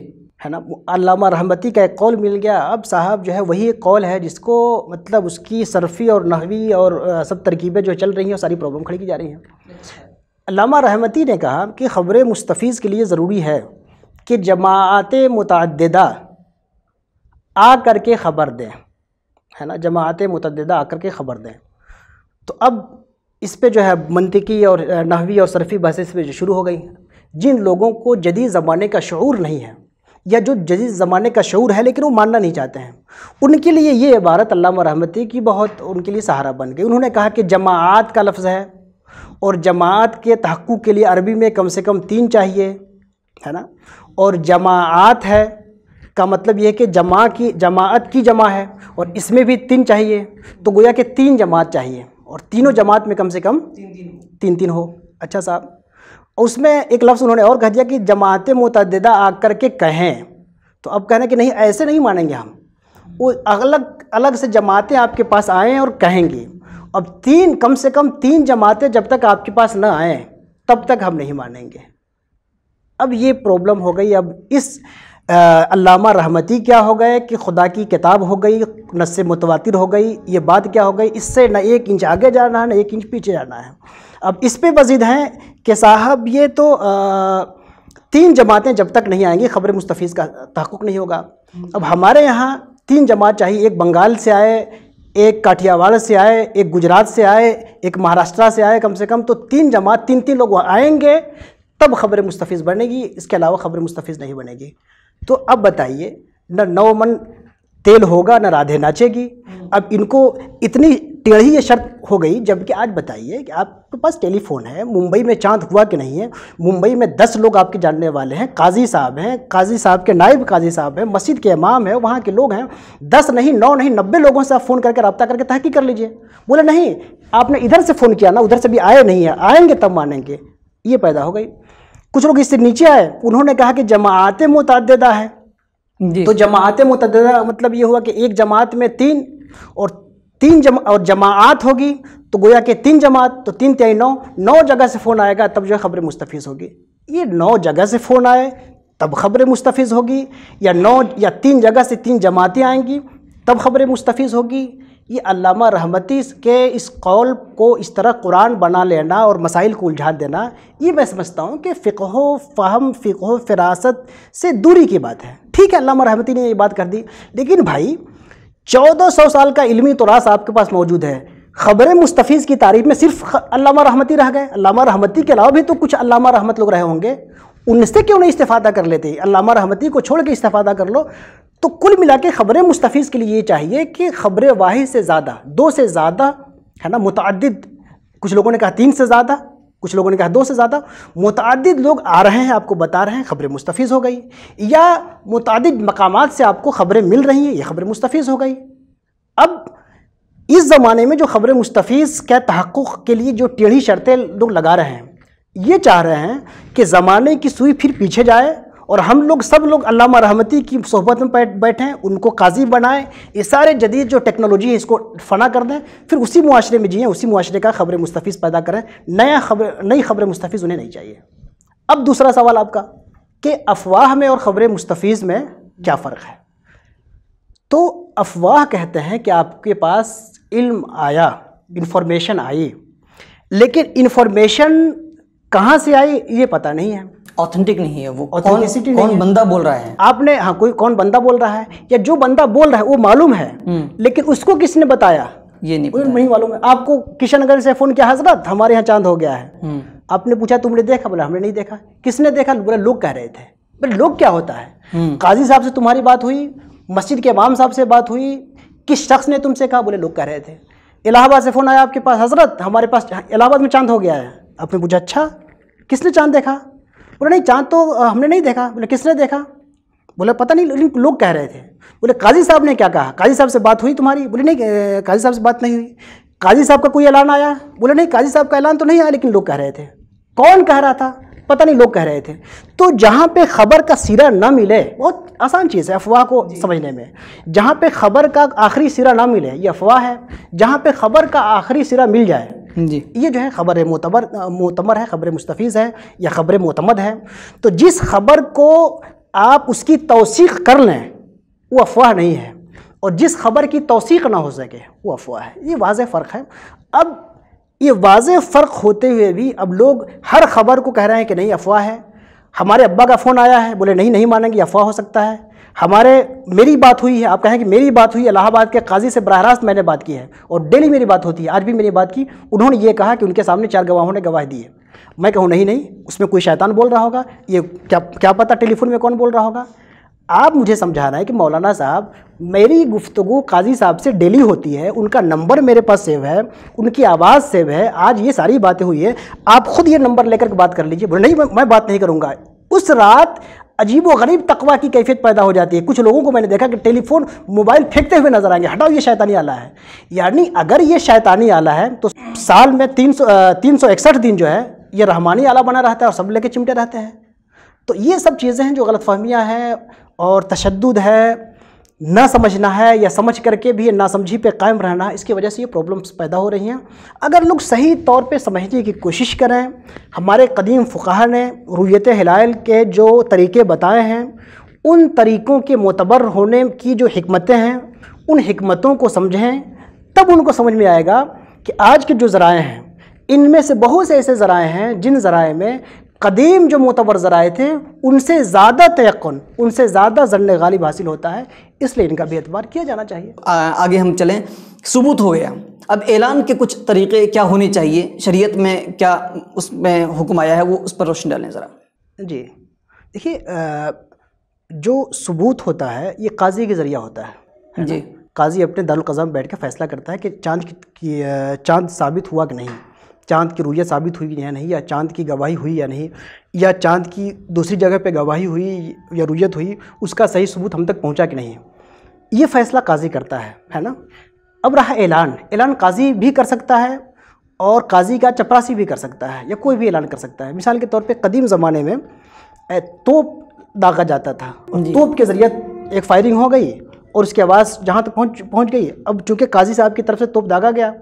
है ना अलामा रहमती का एक कौल मिल गया अब साहब जो है वही एक कौल है जिसको मतलब उसकी सरफी और नहवी और सब तरकीबें जो चल रही हैं सारी प्रॉब्लम खड़ी की जा रही हैं अलामा अच्छा। रहमती ने कहा कि ख़बर मुस्तफ़ी के लिए ज़रूरी है कि जमात मतदा आ करके ख़बर दें है ना जमात मतदा आकर के ख़बर दें तो अब इस पर जो है मनतिकी और नहवी और सरफी बहसें इस पर शुरू हो गई हैं जिन लोगों को जदीद ज़माने का शूर नहीं है या जो जदीद ज़माने का शूर है लेकिन वो मानना नहीं चाहते हैं उनके लिए ये इबारत अल्लाह रहमती की बहुत उनके लिए सहारा बन गई उन्होंने कहा कि जमात का लफ्ज़ है और जमात के तहक़ के लिए अरबी में कम से कम तीन चाहिए है ना और जमात है का मतलब यह है कि जमा की जमात की जमा है और इसमें भी तीन चाहिए तो गोया कि तीन जमात चाहिए और तीनों जमात में कम से कम तीन तीन हो अच्छा साहब उसमें एक लफ्ज़ उन्होंने और कह दिया कि जमात मतदा कर के कहें तो अब कहना कि नहीं ऐसे नहीं मानेंगे हम वो अलग अलग से जमातें आपके पास आएँ और कहेंगी अब तीन कम से कम तीन जमातें जब तक आपके पास ना आएँ तब तक हम नहीं मानेंगे अब ये प्रॉब्लम हो गई अब इस अल्लामा रहमती क्या हो गए कि खुदा की किताब हो गई नस मुतवातिर हो गई ये बात क्या हो गई इससे न एक इंच आगे जाना है न एक इंच पीछे जाना है अब इस पे मजीद हैं कि साहब ये तो आ, तीन जमातें जब तक नहीं आएंगी ख़बर मुस्तफ़ का तहक़ नहीं होगा अब हमारे यहाँ तीन जमात चाहिए एक बंगाल से आए एक काठियावाड़ से आए एक गुजरात से आए एक महाराष्ट्र से आए कम से कम तो तीन जमात तीन तीन लोग आएंगे तब ख़बर मुस्तफ़ बनेगी इसके अलावा ख़बर मुस्तफ़ नहीं बनेगी तो अब बताइए न नवमन तेल होगा न राधे नाचेगी हम्म। अब इनको इतनी टेढ़ी ये शर्त हो गई जबकि आज बताइए कि आपके पास टेलीफोन है मुंबई में चांद हुआ कि नहीं है मुंबई में दस लोग आपके जानने वाले हैं काजी साहब हैं काजी साहब के नायब काजी साहब हैं मस्जिद के इमाम हैं वहाँ के लोग हैं दस नहीं नौ नहीं नब्बे लोगों से आप फ़ोन करके रब्ता करके तहकीक कर लीजिए बोले नहीं आपने इधर से फ़ोन किया ना उधर से भी आए नहीं है आएंगे तब मानेंगे ये पैदा हो गई कुछ लोग इससे नीचे आए उन्होंने कहा कि जमात मुतदा है तो जमात मुतदा मतलब ये हुआ कि एक जमात में तीन और तीन जम और जमात होगी तो गोया के तीन जमात तो तीन तेई नौ नौ जगह से फ़ोन आएगा तब जो है खबर मुस्तफ़ होगी ये नौ जगह से फ़ोन आए तब खबर मुस्तफ़ होगी या नौ या तीन जगह से तीन जमातें आएंगी तब खबर मुस्तफ़ होगी ये अल्लामा रहमती के इस कौल को इस तरह कुरान बना लेना और मसाइल को उलझा देना ये मैं समझता हूँ कि फ़िको फ़हम फ़िको फ़िरासत से दूरी की बात है ठीक है अल्लामा रहमती ने ये बात कर दी लेकिन भाई चौदह सौ साल का इलमी तोरास आपके पास मौजूद है ख़बर मुस्तफ़ी की तारीफ में सिर्फ अल्लामा रहमती रह गए अल्लामा रहमती के अलावा भी तो कुछ अल्लामा रहमत लोग रहे होंगे उनसे क्यों नहीं इस्तीफा कर लेते अल्लामा रहमती को छोड़ के इस्तीफा कर लो तो कुल मिला के ख़बरें मुस्तफ़ के लिए ये चाहिए कि ख़बरें वाहि से ज़्यादा दो से ज़्यादा है ना मुतद कुछ लोगों ने कहा तीन से ज़्यादा कुछ लोगों ने कहा दो से ज़्यादा मुतद लोग आ रहे हैं आपको बता रहे हैं ख़बरें मुस्तफ़ हो गई या मुतद मकाम से आपको ख़बरें मिल रही हैं ये ख़बरें मुस्तफ़ हो गई अब इस ज़माने में जो ख़बरें मुस्तफ़ के तहक़ के लिए जो टेढ़ी शर्तें लोग लगा रहे हैं ये चाह रहे हैं कि ज़माने की सुई फिर पीछे जाए और हम लोग सब लोग अलामा रहमती की सोहबत में बैठें उनको काजी बनाएं ये सारे जदीद जो टेक्नोलॉजी है इसको फना कर दें फिर उसी माशरे में जिए उसी माशरे का खबर मुस्तफ़ पैदा करें नया खबर नई खबर मुस्तफ़ उन्हें नहीं चाहिए अब दूसरा सवाल आपका कि अफवाह में और ख़बर मुस्तफ़ में क्या फ़र्क है तो अफवाह कहते हैं कि आपके पास इल्म आया इन्फॉर्मेशन आई लेकिन इन्फॉर्मेशन कहाँ से आई ये पता नहीं है ऑथेंटिक नहीं है वो ऑथेंटिसिटी कौन, कौन बंदा बोल रहा है आपने हाँ कोई कौन बंदा बोल रहा है या जो बंदा बोल रहा है वो मालूम है हम्म। लेकिन उसको किसने बताया ये नहीं नहीं मालूम है आपको किशनगंज से फोन किया हजरत हमारे यहाँ चांद हो गया है हम्म। आपने पूछा तुमने देखा बोला हमने नहीं देखा किसने देखा बोला लोग कह रहे थे बोले लोग क्या होता है हम्म। काजी साहब से तुम्हारी बात हुई मस्जिद के इमाम साहब से बात हुई किस शख्स ने तुमसे कहा बोले लोग कह रहे थे इलाहाबाद से फ़ोन आया आपके पास हजरत हमारे पास इलाहाबाद में चांद हो गया है आपने पूछा अच्छा किसने चांद देखा बोला नहीं चाँद तो हमने नहीं देखा बोले किसने देखा बोला पता नहीं लेकिन लोग कह रहे थे बोले काजी साहब ने क्या कहा काजी साहब से बात हुई तुम्हारी बोले नहीं काजी साहब से बात नहीं हुई काजी साहब का कोई ऐलान आया बोले नहीं काजी साहब का ऐलान तो नहीं आया लेकिन लोग कह रहे थे कौन कह रहा था पता नहीं लोग कह रहे थे तो जहाँ पे खबर का सिरा न मिले बहुत आसान चीज़ है अफवाह को समझने में जहाँ पे खबर का आखिरी सिरा ना मिले ये अफवाह है जहाँ पे खबर का आखिरी सिरा मिल जाए जी ये जो है खबर मोतबर मोतमर है खबर मुस्तफ़ है या खबर मोतमद है तो जिस खबर को आप उसकी तोसीक कर लें वो अफवाह नहीं है और जिस खबर की तोसीक ना हो सके वो अफवाह है ये वाज फ़र्क है अब ये वाज फ़र्क होते हुए भी अब लोग हर खबर को कह रहे हैं कि नहीं अफवाह है हमारे अब्बा का फ़ोन आया है बोले नहीं नहीं मानेंगे अफवाह हो सकता है हमारे मेरी बात हुई है आप कहें कि मेरी बात हुई इलाहाबाद के काजी से बरह रास्त मैंने बात की है और डेली मेरी बात होती है आज भी मेरी बात की उन्होंने ये कहा कि उनके सामने चार गवाहों ने गवाह दी है मैं कहूँ नहीं नहीं उसमें कोई शैतान बोल रहा होगा ये क्या क्या पता टेलीफोन में कौन बोल रहा होगा आप मुझे समझाना है कि मौलाना साहब मेरी गुफ्तगु काजी साहब से डेली होती है उनका नंबर मेरे पास सेव है उनकी आवाज़ सेव है आज ये सारी बातें हुई है आप खुद ये नंबर लेकर के बात कर लीजिए बोले नहीं मैं, बात नहीं करूँगा उस रात अजीब व गरीब तकवा की कैफियत पैदा हो जाती है कुछ लोगों को मैंने देखा कि टेलीफोन मोबाइल फेंकते हुए नजर आएंगे हटाओ ये शैतानी आला है यानी अगर ये शैतानी आला है तो साल में तीन सौ तीन सौ इकसठ दिन जो है ये रहमानी आला बना रहता है और सब लेके चिमटे रहते हैं तो ये सब चीज़ें हैं जो गलत फहमियाँ हैं और तशद है ना समझना है या समझ करके भी ना समझी पे कायम रहना है इसकी वजह से ये प्रॉब्लम्स पैदा हो रही हैं अगर लोग सही तौर पे समझने की कोशिश करें हमारे कदीम फ़ुकाहर ने रुयत हिलाल के जो तरीके बताए हैं उन तरीक़ों के मोतबर होने की जो हमतें हैं उन हमतों को समझें तब उनको समझ में आएगा कि आज के जो ज़राए हैं इनमें से बहुत से ऐसे ज़राए हैं जिन ज़राए में कदीम जो मोतबर ज़राए थे उनसे ज़्यादा तयन उनसे ज़्यादा जन गालिब हासिल होता है इसलिए इनका भी एतबार किया जाना चाहिए आ, आगे हम चलें सबूत हो गया अब ऐलान के कुछ तरीके क्या होने चाहिए शरीयत में क्या उसमें हुक्म आया है वो उस पर रोशन डालें ज़रा जी देखिए जो सबूत होता है ये काजी के ज़रिया होता है, है जी काजी अपने दारुलकज़ा में बैठ कर फैसला करता है कि चाँद की चाँद साबित हुआ कि नहीं चांद की रुईया साबित हुई या नहीं या चांद की गवाही हुई या नहीं या चांद की दूसरी जगह पे गवाही हुई या रुईयत हुई उसका सही सबूत हम तक पहुंचा कि नहीं ये फ़ैसला काजी करता है है ना अब रहा ऐलान ऐलान काजी भी कर सकता है और काजी का चपरासी भी कर सकता है या कोई भी ऐलान कर सकता है मिसाल के तौर पर कदीम ज़माने में तोप दागा जाता था तोप के ज़रिए एक फायरिंग हो गई और उसकी आवाज़ जहाँ तक पहुँच पहुँच गई अब चूँकि काजी साहब की तरफ से तोप दागा गया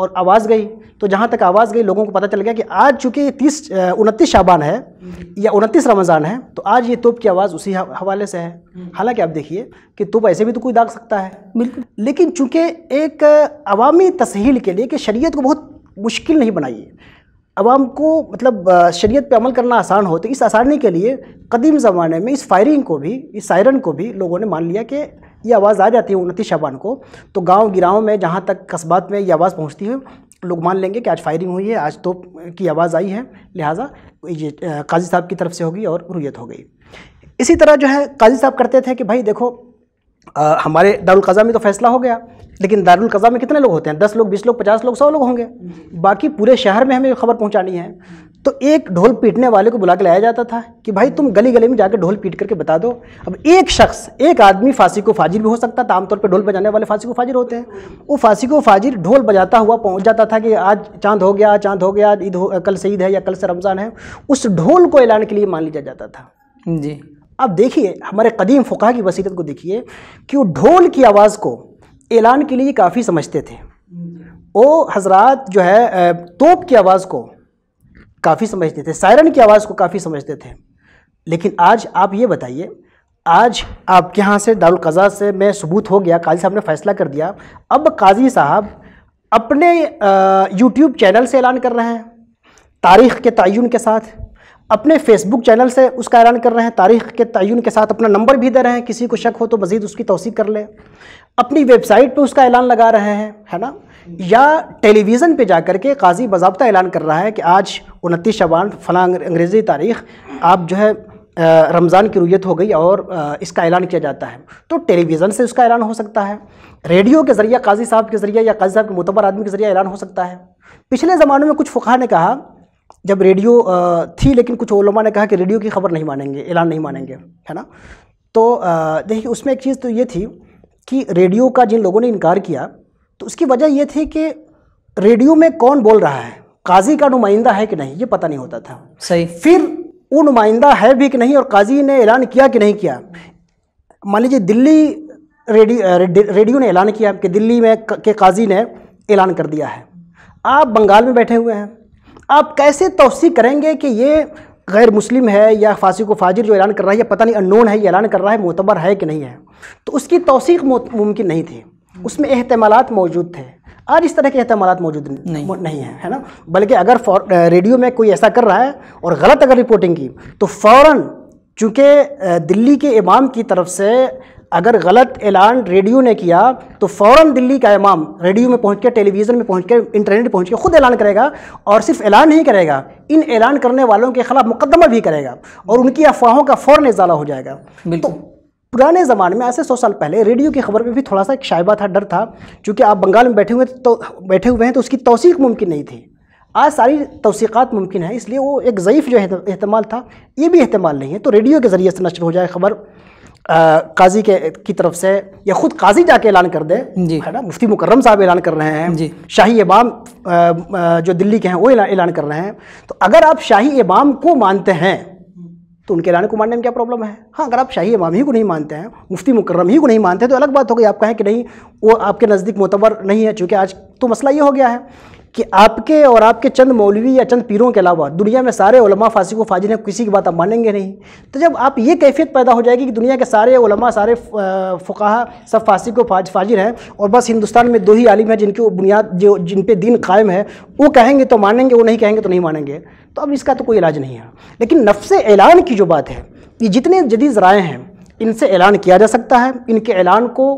और आवाज़ गई तो जहाँ तक आवाज़ गई लोगों को पता चल गया कि आज चूँकि तीस उनतीस शाबान है या उनतीस रमज़ान है तो आज ये तोप की आवाज़ उसी हवाले से है हालांकि आप देखिए कि तोप ऐसे भी तो कोई दाग सकता है बिल्कुल लेकिन चूँकि एक अवामी तसहील के लिए कि शरीयत को बहुत मुश्किल नहीं बनाइए अवाम को मतलब शरीयत पे अमल करना आसान हो तो इस आसानी के लिए कदीम ज़माने में इस फायरिंग को भी इस सायरन को भी लोगों ने मान लिया कि ये आवाज़ आ जाती है उनतीस शबान को तो गांव गिराव में जहाँ तक कस्बात में ये आवाज़ पहुँचती है लोग मान लेंगे कि आज फायरिंग हुई है आज तो की आवाज़ आई है लिहाजा ये काजी साहब की तरफ से होगी और रुयत हो गई इसी तरह जो है काजी साहब करते थे कि भाई देखो आ, हमारे दारुल कज़ा में तो फैसला हो गया लेकिन दारुल कज़ा में कितने लोग होते हैं दस लोग बीस लोग पचास लोग सौ लोग होंगे बाकी पूरे शहर में हमें खबर पहुंचानी है तो एक ढोल पीटने वाले को बुला के लाया जाता था कि भाई तुम गली गले में जाकर ढोल पीट करके बता दो अब एक शख्स एक आदमी फांसी को फाजिर भी हो सकता था आमतौर पर ढोल बजाने वाले फांसी को फाजिर होते हैं वो फांसी को फाजिर ढोल बजाता हुआ पहुंच जाता था कि आज चांद हो गया चांद हो गया ईद हो कल से ईद है या कल से रमज़ान है उस ढोल को ऐलान के लिए मान लिया जाता था जी अब देखिए हमारे कदीम फ़ुका की वसीरत को देखिए कि वो ढोल की आवाज़ को ऐलान के लिए काफ़ी समझते थे वो हजरात जो है तोप की आवाज़ को काफ़ी समझते थे सायरन की आवाज़ को काफ़ी समझते थे लेकिन आज आप ये बताइए आज आपके यहाँ से दारुल कज़ा से मैं सबूत हो गया काजी साहब ने फैसला कर दिया अब काजी साहब अपने यूट्यूब चैनल से ऐलान कर रहे हैं तारीख़ के तयन के साथ अपने फेसबुक चैनल से उसका ऐलान कर रहे हैं तारीख के तयन के साथ अपना नंबर भी दे रहे हैं किसी को शक हो तो मज़ीद उसकी तोसीक कर लें अपनी वेबसाइट पे उसका ऐलान लगा रहे हैं है ना या टेलीविज़न पे जाकर के काजी बाबा ऐलान कर रहा है कि आज उनतीस शबान फला अंग्रेज़ी तारीख आप जो है रमज़ान की रुयत हो गई और इसका ऐलान किया जाता है तो टेलीविज़न से उसका ऐलान हो सकता है रेडियो के ज़रिए काजी साहब के ज़रिए या काजी साहब के मुतबर आदमी के ज़रिए ऐलान हो सकता है पिछले ज़माने में कुछ फुखा ने कहा जब रेडियो थी लेकिन कुछ ओलमा ने कहा कि रेडियो की खबर नहीं मानेंगे ऐलान नहीं मानेंगे है ना तो देखिए उसमें एक चीज़ तो ये थी कि रेडियो का जिन लोगों ने इनकार किया तो उसकी वजह यह थी कि रेडियो में कौन बोल रहा है काजी का नुमाइंदा है कि नहीं ये पता नहीं होता था सही फिर वो नुमाइंदा है भी कि नहीं और काजी ने ऐलान किया कि नहीं किया मान लीजिए दिल्ली रेडियो रेडियो ने ऐलान किया कि दिल्ली में के काजी ने ऐलान कर दिया है आप बंगाल में बैठे हुए हैं आप कैसे तोसी करेंगे कि ये गैर मुस्लिम है या फांसी को फाजिर जो ऐलान कर रहा है या पता नहीं अननोन है ये ऐलान कर रहा है मोतबर है कि नहीं है तो उसकी तोसीक मुमकिन नहीं थी उसमें अहतमाल मौजूद थे आज इस तरह के अहतमाल मौजूद नहीं नहीं है है ना बल्कि अगर रेडियो में कोई ऐसा कर रहा है और गलत अगर रिपोर्टिंग की तो फ़ौर चूँकि दिल्ली के इमाम की तरफ से अगर गलत ऐलान रेडियो ने किया तो फ़ौर दिल्ली का इमाम रेडियो में पहुँच के टेलीविज़न में पहुँच के इंटरनेट पहुँच पहुंच के ख़ुद ऐलान करेगा और सिर्फ ऐलान नहीं करेगा इन ऐलान करने वालों के खिलाफ मुकदमा भी करेगा और उनकी अफवाहों का फ़ौर इजाला हो जाएगा तो पुराने ज़माने में ऐसे सौ साल पहले रेडियो की खबर में भी थोड़ा सा एक शाइबा था डर था क्योंकि आप बंगाल में बैठे हुए तो बैठे हुए हैं तो उसकी तोसीक मुमकिन नहीं थी आज सारी तोसीक़ात मुमकिन है इसलिए वो एक ज़यीफ़ जो अहतमाल था ये भी अहतमाल नहीं है तो रेडियो के ज़रिए से नशर हो जाए खबर काजी के की तरफ से या खुद काजी जाके ऐलान कर दे है ना मुफ्ती मुकर्रम साहब ऐलान कर रहे हैं शाही इमाम जो दिल्ली के हैं वो ऐलान कर रहे हैं तो अगर आप शाही इमाम को मानते हैं तो उनके लाने को मानने में क्या प्रॉब्लम है हाँ अगर आप शाही इमाम ही को नहीं मानते हैं मुफ्ती मुकर्रम ही को नहीं मानते तो अलग बात हो गई आप कहें कि नहीं वो आपके नज़दीक मोतबर नहीं है चूँकि आज तो मसला ये हो गया है कि आपके और आपके चंद मौलवी या चंद पीरों के अलावा दुनिया में सारे उलमा फांसी को फाजिर हैं किसी की बात आप मानेंगे नहीं तो जब आप ये कैफियत पैदा हो जाएगी कि दुनिया के सारे उलमा सारे फ़ुकाहा सब फांसी को फाज फाजिर हैं और बस हिंदुस्तान में दो ही आलिम हैं जिनकी बुनियाद जो जिन पर दीन कायम है वो कहेंगे तो मानेंगे वो नहीं कहेंगे तो नहीं मानेंगे तो अब इसका तो कोई इलाज नहीं है लेकिन नफ्स ऐलान की जो बात है ये जितने जदीद राय हैं इनसे ऐलान किया जा सकता है इनके ऐलान को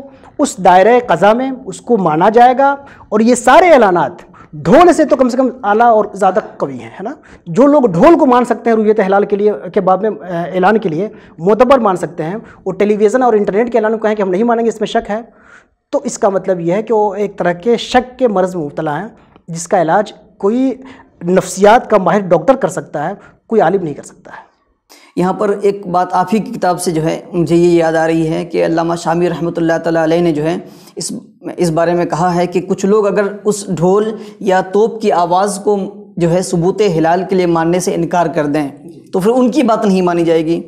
उस दायरे कज़ा में उसको माना जाएगा और ये सारे ऐलानात ढोल से तो कम से कम आला और ज़्यादा कवि हैं है ना जो लोग ढोल को मान सकते हैं रुयत हलाल के लिए के बाद में ऐलान के लिए मोतबर मान सकते हैं वो टेलीविज़न और इंटरनेट के ऐलान को कहें कि हम नहीं मानेंगे इसमें शक है तो इसका मतलब यह है कि वो एक तरह के शक के मर्ज़ में मुबतला हैं जिसका इलाज कोई नफ्सियात का माहिर डॉक्टर कर सकता है कोई आलिम नहीं कर सकता है यहाँ पर एक बात आप ही की किताब से जो है मुझे ये याद आ रही है कि अल्लामा शामी रहमत ताली ने जो है इस इस बारे में कहा है कि कुछ लोग अगर उस ढोल या तोप की आवाज़ को जो है सबूत हिलाल के लिए मानने से इनकार कर दें तो फिर उनकी बात नहीं मानी जाएगी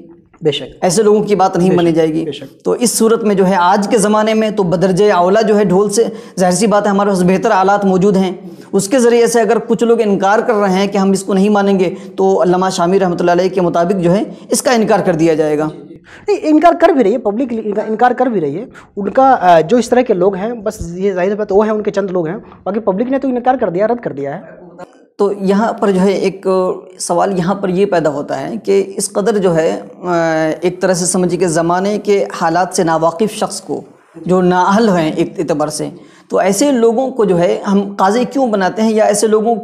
बेशक ऐसे लोगों की बात नहीं मानी जाएगी तो इस सूरत में जो है आज के ज़माने में तो बदरज अवला जो है ढोल से जहर सी बात है हमारे पास बेहतर आलात मौजूद हैं उसके ज़रिए से अगर कुछ लोग इनकार कर रहे हैं कि हम इसको नहीं मानेंगे तो अल्लामा शामी रहमत के मुताबिक जो है इसका इनकार कर दिया जाएगा नहीं इनकार कर भी रही है पब्लिक इनकार कर भी रही है उनका जो इस तरह के लोग हैं बस ये जाहिर बात वो है उनके चंद लोग हैं बाकी पब्लिक ने तो इनकार कर दिया रद्द कर दिया है तो यहाँ पर जो है एक सवाल यहाँ पर ये पैदा होता है कि इस कदर जो है एक तरह से समझिए कि ज़माने के हालात से नावाकिफ़ शख्स को जो नाअहल हैं एक एतबार से तो ऐसे लोगों को जो है हम काजी क्यों बनाते हैं या ऐसे लोगों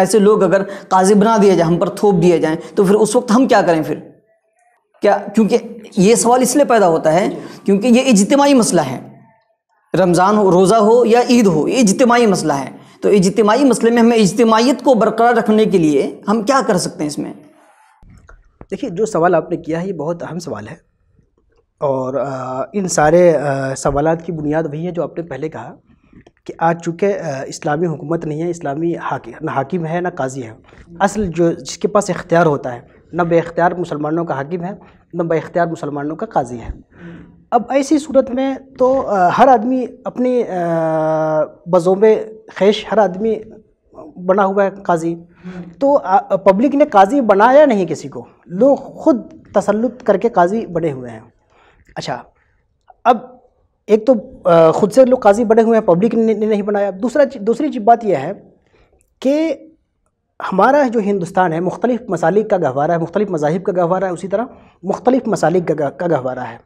ऐसे लोग अगर काजी बना दिए जाए हम पर थोप दिया जाएँ तो फिर उस वक्त हम क्या करें फिर क्या क्योंकि ये सवाल इसलिए पैदा होता है क्योंकि ये इजतमाही मसला है रमज़ान हो रोज़ा हो या ईद हो ये इजतमाही मसला है तो इजतमाही मसले में हमें इजतमाहीत को बरकरार रखने के लिए हम क्या कर सकते हैं इसमें देखिए जो सवाल आपने किया है ये बहुत अहम सवाल है और आ, इन सारे सवाल की बुनियाद वही है जो आपने पहले कहा कि आज चूँकि इस्लामी हुकूमत नहीं है इस्लामी हाकि ना हाकिम है ना काजी है असल जो जिसके पास इख्तियार होता है न बेख्तियार मुसलमानों का हाकिम है न बेख्तियार मुसलमानों का काजी है अब ऐसी सूरत में तो हर आदमी अपनी बज़ोब खैश हर आदमी बना हुआ है काजी तो पब्लिक ने काजी बनाया नहीं किसी को लोग खुद तसल्लुत करके काजी बने हुए हैं अच्छा अब एक तो ख़ुद से लोग काजी बने हुए हैं पब्लिक ने नहीं बनाया दूसरा दूसरी बात यह है कि हमारा जो हिंदुस्तान है मुख्तलिफ़ मसालिक का गहवारा है मुख्तलिफ़ मजाहब का गहवारा है उसी तरह मुख्तलिफ़ मसालिक का गहवारा है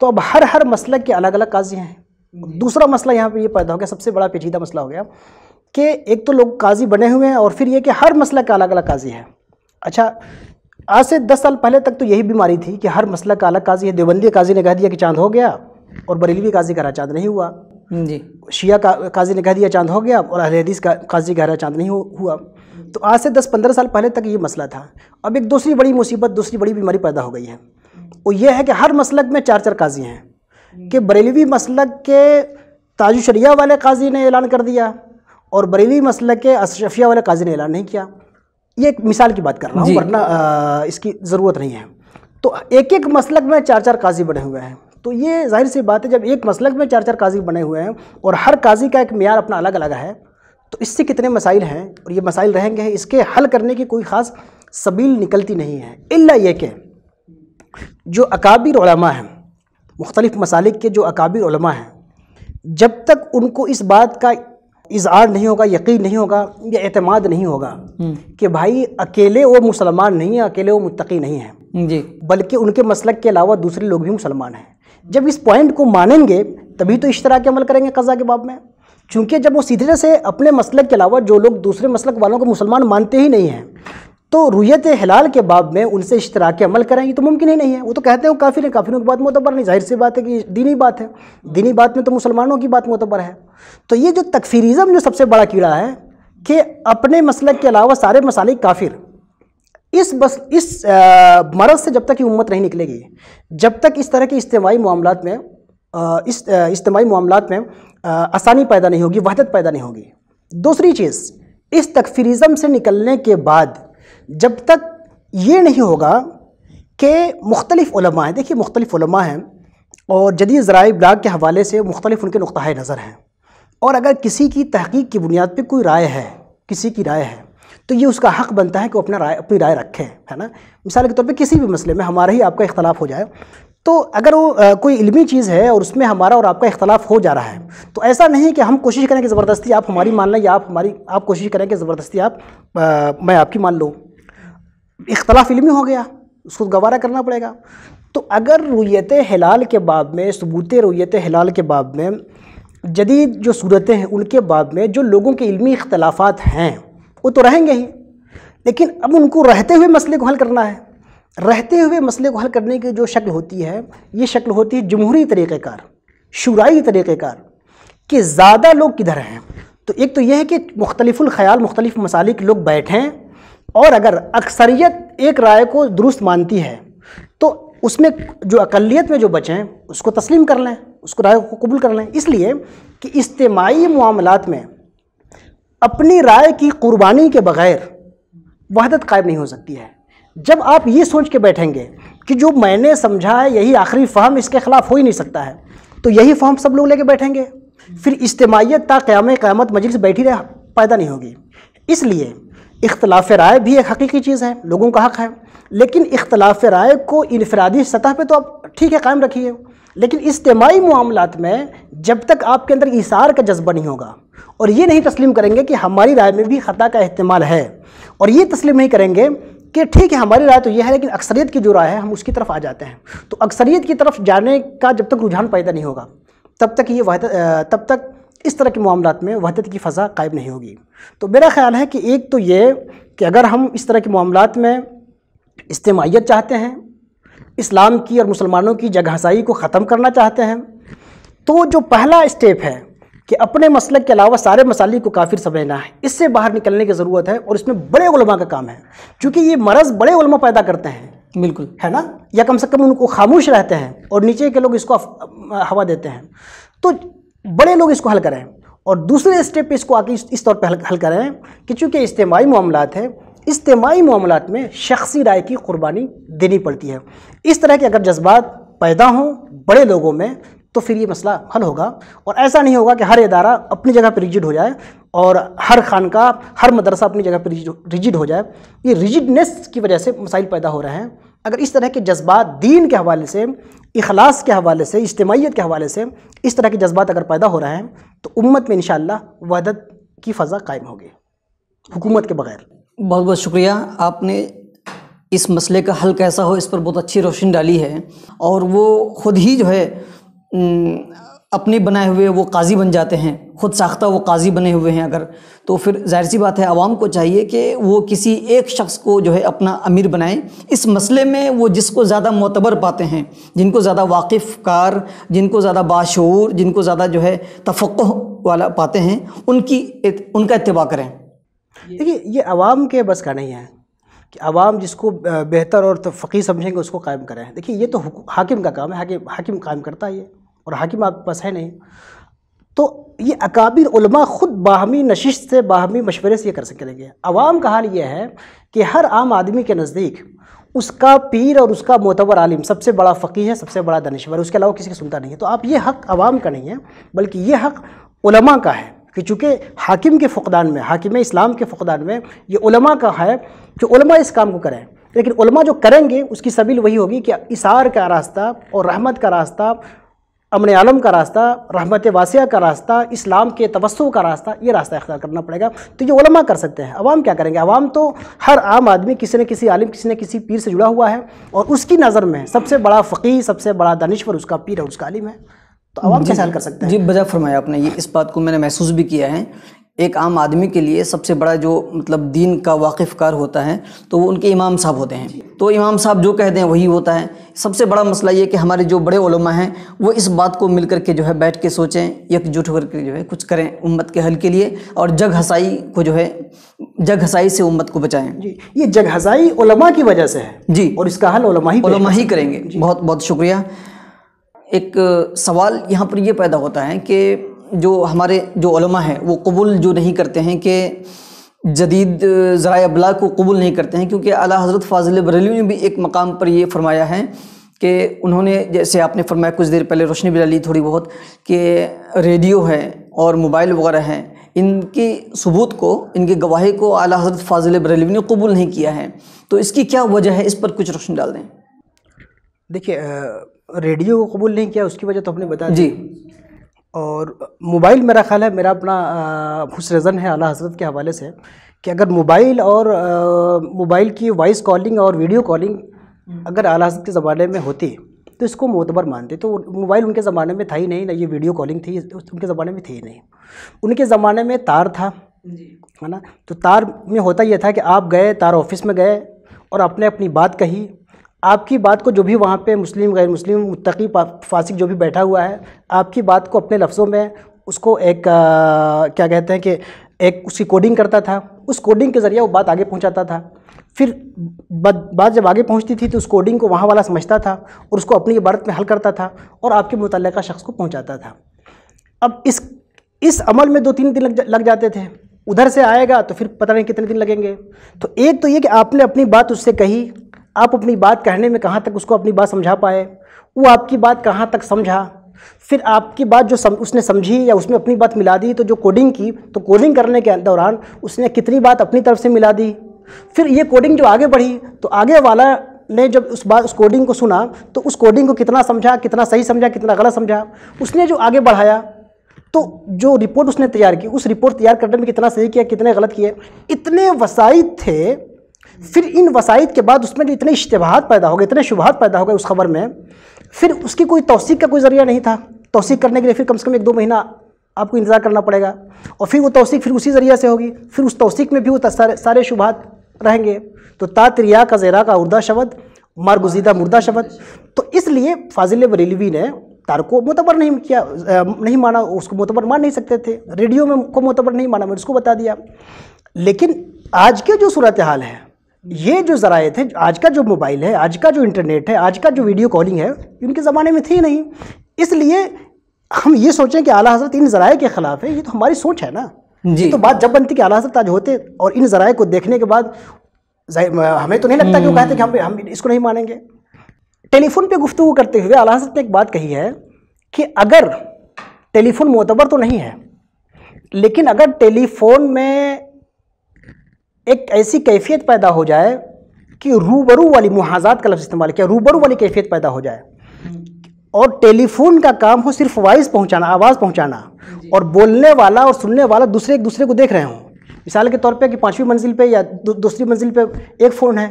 तो अब हर हर मसलक के अलग अलग काजी हैं दूसरा मसला यहाँ पे ये पैदा हो गया सबसे बड़ा पेचीदा मसला हो गया कि एक तो लोग काजी बने हुए हैं और फिर ये कि हर मसला का अलग अलग काजी है अच्छा आज से दस साल पहले तक तो यही बीमारी थी कि हर मसला का अलग काजी है देवबंदी काजी ने कह दिया कि चांद हो गया और बरेलवी काजी का चांद नहीं हुआ जी शिया का काजी ने कह दिया चांद हो गया और अहदीस का काजी का चांद नहीं हुआ तो आज से दस पंद्रह साल पहले तक ये मसला था अब एक दूसरी बड़ी मुसीबत दूसरी बड़ी बीमारी पैदा हो गई है वो ये है कि हर मसलक में चार चार काजी हैं कि बरेलवी मसलक के शरिया वाले काजी ने ऐलान कर दिया और बरेलवी मसलक के अशरफिया वाले काजी ने ऐलान नहीं किया ये एक मिसाल की बात कर रहा हूँ वरना इसकी ज़रूरत नहीं है तो एक एक मसलक में चार चार काजी बने हुए हैं तो ये जाहिर सी बात है जब एक मसलक में चार चार काजी बने हुए हैं और हर काजी का एक मैार अपना अलग अलग है तो इससे कितने मसाइल हैं और ये मसाइल रहेंगे इसके हल करने की कोई ख़ास सबील निकलती नहीं है इल्ला ये कि जो अकाबिर हैं मुख्तलिफ़ मसालिक के जो अकाबिर हैं जब तक उनको इस बात का इजहार नहीं होगा यकीन नहीं होगा या अतमाद नहीं होगा हम्म। कि भाई अकेले वो मुसलमान नहीं है अकेले वो मुतकी नहीं है जी बल्कि उनके मसलक के अलावा दूसरे लोग भी मुसलमान हैं जब इस पॉइंट को मानेंगे तभी तो इस तरह के अमल करेंगे कज़ा के बाब में चूँकि जब वो सीधे से अपने मसलक के अलावा जो लोग दूसरे मसलक वालों को मुसलमान मानते ही नहीं हैं तो रुयत हलाल के बाब में उनसे इश्तराक अमल करें ये तो मुमकिन ही नहीं है वो तो कहते हैं काफ़ी नहीं काफिरों की बात मोतबर नहीं जाहिर सी बात है कि दीनी बात है दीनी बात में तो मुसलमानों की बात मोतबर है तो ये जो तकफीरिज़म जो सबसे बड़ा कीड़ा है कि अपने मसलक के अलावा सारे मसालिक काफिर इस बस इस मरज से जब तक ये उम्मत नहीं निकलेगी जब तक इस तरह के इज्तमाही मामला में इस इज्तमाही मामला में आसानी पैदा नहीं होगी वहदत पैदा नहीं होगी दूसरी चीज़ इस तकफीरिज़म से निकलने के बाद जब तक ये नहीं होगा कि मुख्तलिफ़ा हैं देखिए मुख्तलिफ़ा हैं और जदीद ज़रा ब्लाग के हवाले से मुख्तलिफ उनके नुक़ नज़र हैं और अगर किसी की तहकीक की बुनियाद पर कोई राय है किसी की राय है तो ये उसका हक़ बनता है कि वो अपना राय अपनी राय रखें है ना मिसाल के तौर पर किसी भी मसले में हमारा ही आपका इख्तलाफ हो जाए तो अगर वो आ, कोई इलमी चीज़ है और उसमें हमारा और आपका इख्तलाफ हो जा रहा है तो ऐसा नहीं कि हम कोशिश करें कि ज़बरदस्ती आप हमारी मान लें या आप हमारी आप कोशिश करें कि ज़बरदस्ती आप आ, मैं आपकी मान लूँ इख्तलाफ इलमी हो गया उसको गवारा करना पड़ेगा तो अगर रोयत हिलाल के बाब में सबूत रोयत हिलाल के बाब में जदीद जो सूरतें हैं उनके बाब में जो लोगों के इलमी इख्तलाफात हैं वो तो रहेंगे ही लेकिन अब उनको रहते हुए मसले को हल करना है रहते हुए मसले को हल करने की जो शक्ल होती है ये शक्ल होती है जमहूरी तरीक़ार शुराई तरीक़ार कि ज़्यादा लोग किधर हैं तो एक तो यह है कि मुख्तलिफ़ुल ख़्याल मुख्तलिफ़ मसालिक लोग बैठें और अगर अक्सरियत एक राय को दुरुस्त मानती है तो उसमें जो अकलीत में जो बचें उसको तस्लीम कर लें उसको राय को कबूल कर लें इसलिए कि इज्तमाही मामलत में अपनी राय की कुर्बानी के बग़ैर वहदत कायम नहीं हो सकती है जब आप ये सोच के बैठेंगे कि जो मैंने समझा है यही आखिरी फ़हम इसके ख़िलाफ़ हो ही नहीं सकता है तो यही फ़हम सब लोग लेके बैठेंगे फिर इज्तमाहीत ता क़्याम क़्यामत मजलिस बैठी रह पैदा नहीं होगी इसलिए इख्तलाफ राय भी एक हकीकी चीज़ है लोगों का हक़ है लेकिन इख्तलाफ राय को इनफरादी सतह पर तो आप ठीक है कायम रखिए लेकिन इज्तमाही मामलों में जब तक आपके अंदर इशार का जज्बा नहीं होगा और ये नहीं तस्लीम करेंगे कि हमारी राय में भी ख़ता का अहतमाल है और ये तस्लीम नहीं करेंगे कि ठीक है हमारी राय तो यह है लेकिन अक्सरीत की जो राय है हम उसकी तरफ आ जाते हैं तो अक्सरीत की तरफ जाने का जब तक रुझान पैदा नहीं होगा तब तक ये वह तब तक इस तरह के मामलों में वहदत की फ़ज़ा कायम नहीं होगी तो मेरा ख्याल है कि एक तो ये कि अगर हम इस तरह के मामलों में इज्तमाहीत चाहते हैं इस्लाम की और मुसलमानों की जगहसाई को ख़त्म करना चाहते हैं तो जो पहला स्टेप है कि अपने मसल के अलावा सारे मसाले को काफिर समझना है इससे बाहर निकलने की ज़रूरत है और इसमें बड़े उलमा का काम है क्योंकि ये मरज़ बड़े उलमा पैदा करते हैं बिल्कुल है ना या कम से कम उनको खामोश रहते हैं और नीचे के लोग इसको हवा देते हैं तो बड़े लोग इसको हल करें और दूसरे स्टेप पे इसको आके इस तौर पर हल करें कि चूँकि इज्तमाही मामला हैं इज्तमाही मामला में शख्सी राय की कुर्बानी देनी पड़ती है इस तरह के अगर जज्बात पैदा हों बड़े लोगों में तो फिर ये मसला हल होगा और ऐसा नहीं होगा कि हर इदारा अपनी जगह पर रिजिड हो जाए और हर खानका हर मदरसा अपनी जगह पर रिजिड हो जाए ये रिजिडनेस की वजह से मसाइल पैदा हो रहे हैं अगर इस तरह के जज्बात दीन के हवाले से अखलास के हवाले से इज्तमीत के हवाले से इस तरह के जज्बात अगर पैदा हो रहे हैं तो उम्मत में इन वहदत की फ़ज़ा कायम होगी हुकूमत के बगैर बहुत बहुत शुक्रिया आपने इस मसले का हल कैसा हो इस पर बहुत अच्छी रोशनी डाली है और वो ख़ुद ही जो है अपने बनाए हुए वो काजी बन जाते हैं खुद साख्ता वो काजी बने हुए हैं अगर तो फिर जाहिर सी बात है आवाम को चाहिए कि वो किसी एक शख्स को जो है अपना अमीर बनाएं इस मसले में वो जिसको ज़्यादा मोतबर पाते हैं जिनको ज़्यादा वाकिफ़ कार जिनको ज़्यादा बाशूर जिनको ज़्यादा जो है तफक् वाला पाते हैं उनकी एत, उनका इतवा करें देखिए ये आवाम के बस का नहीं है कि आवाम जिसको बेहतर और तफ़ी तो समझेंगे उसको कायम करें देखिए ये तो हाकिम का काम है हाकिम हाकिम कायम करता है ये और हाकिम आपके पास है नहीं तो ये अकाबिर उलमा ख़ुद बाहमी नशिश से बाहमी मशवरे से ये कर सकेंगे आवाम का हाल ये है कि हर आम आदमी के नज़दीक उसका पीर और उसका मोतबर आलिम सबसे बड़ा फ़कीर है सबसे बड़ा दनश्वर उसके अलावा किसी की सुनता नहीं है तो आप ये हक़ आवाम का नहीं है बल्कि ये हक़ उलमा का है कि चूँकि हाकिम के फ़ुकदान में हाकिम इस्लाम के फ़ुकदान में ये उलमा का है कि उलमा इस काम को करें लेकिन उलमा जो करेंगे उसकी सबील वही होगी कि इसार का रास्ता और रहमत का रास्ता अमन आलम का रास्ता रहमत वासिया का रास्ता इस्लाम के तवस्व का रास्ता ये रास्ता अख्तियार करना पड़ेगा तो ये ओलमा कर सकते हैं अवाम क्या करेंगे अवाम तो हर आम आदमी किसी न किसी आलिम किसी न किसी पीर से जुड़ा हुआ है और उसकी नज़र में सबसे बड़ा फ़कीर सबसे बड़ा दानश्वर उसका पीर है उसका आलिम है तो आवाम कैसे हल कर सकते हैं जी बजा फरमाया आपने ये इस बात को मैंने महसूस भी किया है एक आम आदमी के लिए सबसे बड़ा जो मतलब दीन का वाकिफ़कार होता है तो वो उनके इमाम साहब होते हैं तो इमाम साहब जो कहते हैं वही होता है सबसे बड़ा मसला ये कि हमारे जो बड़े उलमा हैं वो इस बात को मिल के जो है बैठ के सोचें एकजुट होकर के जो है कुछ करें उम्मत के हल के लिए और जग हसाई को जो है जग हसाई से उम्मत को बचाएं जी ये जग हसाई उलमा की वजह से है जी और इसका हल उलमा ही उलमा ही करेंगे बहुत बहुत शुक्रिया एक सवाल यहाँ पर यह पैदा होता है कि जो हमारे जो हैं वो कबूल जो नहीं करते हैं कि जदीद ज़रा अबला को कबूल नहीं करते हैं क्योंकि अला हज़रत फाजिल बरेली ने भी एक मकाम पर ये फरमाया है कि उन्होंने जैसे आपने फरमाया कुछ देर पहले रोशनी भी डाली थोड़ी बहुत कि रेडियो है और मोबाइल वगैरह हैं इनके सबूत को इनके गवाही को अला हजरत फाजिल बरेली ने कबूल नहीं किया है तो इसकी क्या वजह है इस पर कुछ रोशनी डाल दें देखिए रेडियो को कबूल नहीं किया उसकी वजह तो आपने बता जी और मोबाइल मेरा ख्याल है मेरा अपना खुश रजन है आला हजरत के हवाले से कि अगर मोबाइल और मोबाइल की वॉइस कॉलिंग और वीडियो कॉलिंग अगर आला हजरत के ज़माने में होती तो इसको मोतबर मानते तो मोबाइल उनके ज़माने में था ही नहीं ना ये वीडियो कॉलिंग थी उनके ज़माने में थी ही नहीं उनके ज़माने में तार था है ना तो तार में होता यह था कि आप गए तार ऑफिस में गए और आपने अपनी बात कही आपकी बात को जो भी वहाँ पे मुस्लिम गैर मुस्लिम मुतकी फासिक जो भी बैठा हुआ है आपकी बात को अपने लफ्ज़ों में उसको एक आ, क्या कहते हैं कि एक उसकी कोडिंग करता था उस कोडिंग के ज़रिए वो बात आगे पहुँचाता था फिर बात जब आगे पहुँचती थी तो उस कोडिंग को वहाँ वाला समझता था और उसको अपनी इबारत में हल करता था और आपके मुतल शख्स को पहुँचाता था अब इस इस अमल में दो तीन दिन लग, लग जाते थे उधर से आएगा तो फिर पता नहीं कितने दिन लगेंगे तो एक तो ये कि आपने अपनी बात उससे कही आप अपनी बात कहने में कहाँ तक उसको अपनी बात समझा पाए वो आपकी बात कहाँ तक समझा फिर आपकी बात जो सम, उसने समझी या उसमें अपनी बात मिला दी तो जो कोडिंग की तो कोडिंग करने के दौरान उसने कितनी बात अपनी तरफ से मिला दी फिर ये कोडिंग जो आगे बढ़ी तो आगे वाला ने जब उस बात उस कोडिंग को सुना तो उस कोडिंग को कितना समझा कितना सही समझा कितना गलत समझा उसने जो आगे बढ़ाया तो जो रिपोर्ट उसने तैयार की उस रिपोर्ट तैयार करने में कितना सही किया कितने गलत किए इतने वसाइल थे फिर इन वसाइत के बाद उसमें जो इतने इश्तबाहत पैदा हो गए इतने शुबहत पैदा हो गए उस खबर में फिर उसकी कोई तोसीक का कोई ज़रिया नहीं था तोसीक करने के लिए फिर कम से कम एक दो महीना आपको इंतज़ार करना पड़ेगा और फिर वो तोसीक फिर उसी ज़रिए से होगी फिर उस तोसीक में भी वो सारे सारे शुबहत रहेंगे तो तात्रिया का ज़ेरा का उर्दा शब्द मारगुजीदा मुर्दा शब्द तो इसलिए फाजिल बरेलवी ने तार को मोतबर नहीं किया नहीं माना उसको मोतबर मान नहीं सकते थे रेडियो में को मोतबर नहीं माना मैंने उसको बता दिया लेकिन आज के जो सूरत हाल है ये जो ज़राए थे आज का जो मोबाइल है आज का जो इंटरनेट है आज का जो वीडियो कॉलिंग है उनके ज़माने में थी नहीं इसलिए हम ये सोचें कि आला हजरत इन ज़राए के ख़िलाफ़ है ये तो हमारी सोच है ना जी तो बात जब बनती कि आला हजरत आज होते और इन ज़राए को देखने के बाद हमें तो नहीं लगता कि वो कहते कि हम हम इसको नहीं मानेंगे टेलीफोन पे गुफ्तु करते हुए आला हजरत ने एक बात कही है कि अगर टेलीफोन मोतबर तो नहीं है लेकिन अगर टेलीफोन में एक ऐसी कैफियत पैदा हो जाए कि रूबरू वाली मुहाजात का लफ्ज़ इस्तेमाल किया रूबरू वाली कैफियत पैदा हो जाए और टेलीफोन का काम हो सिर्फ वॉइस पहुंचाना आवाज़ पहुंचाना और बोलने वाला और सुनने वाला दूसरे एक दूसरे को देख रहे हों मिसाल के तौर पे कि पाँचवीं मंजिल पे या दूसरी मंजिल पे एक फ़ोन है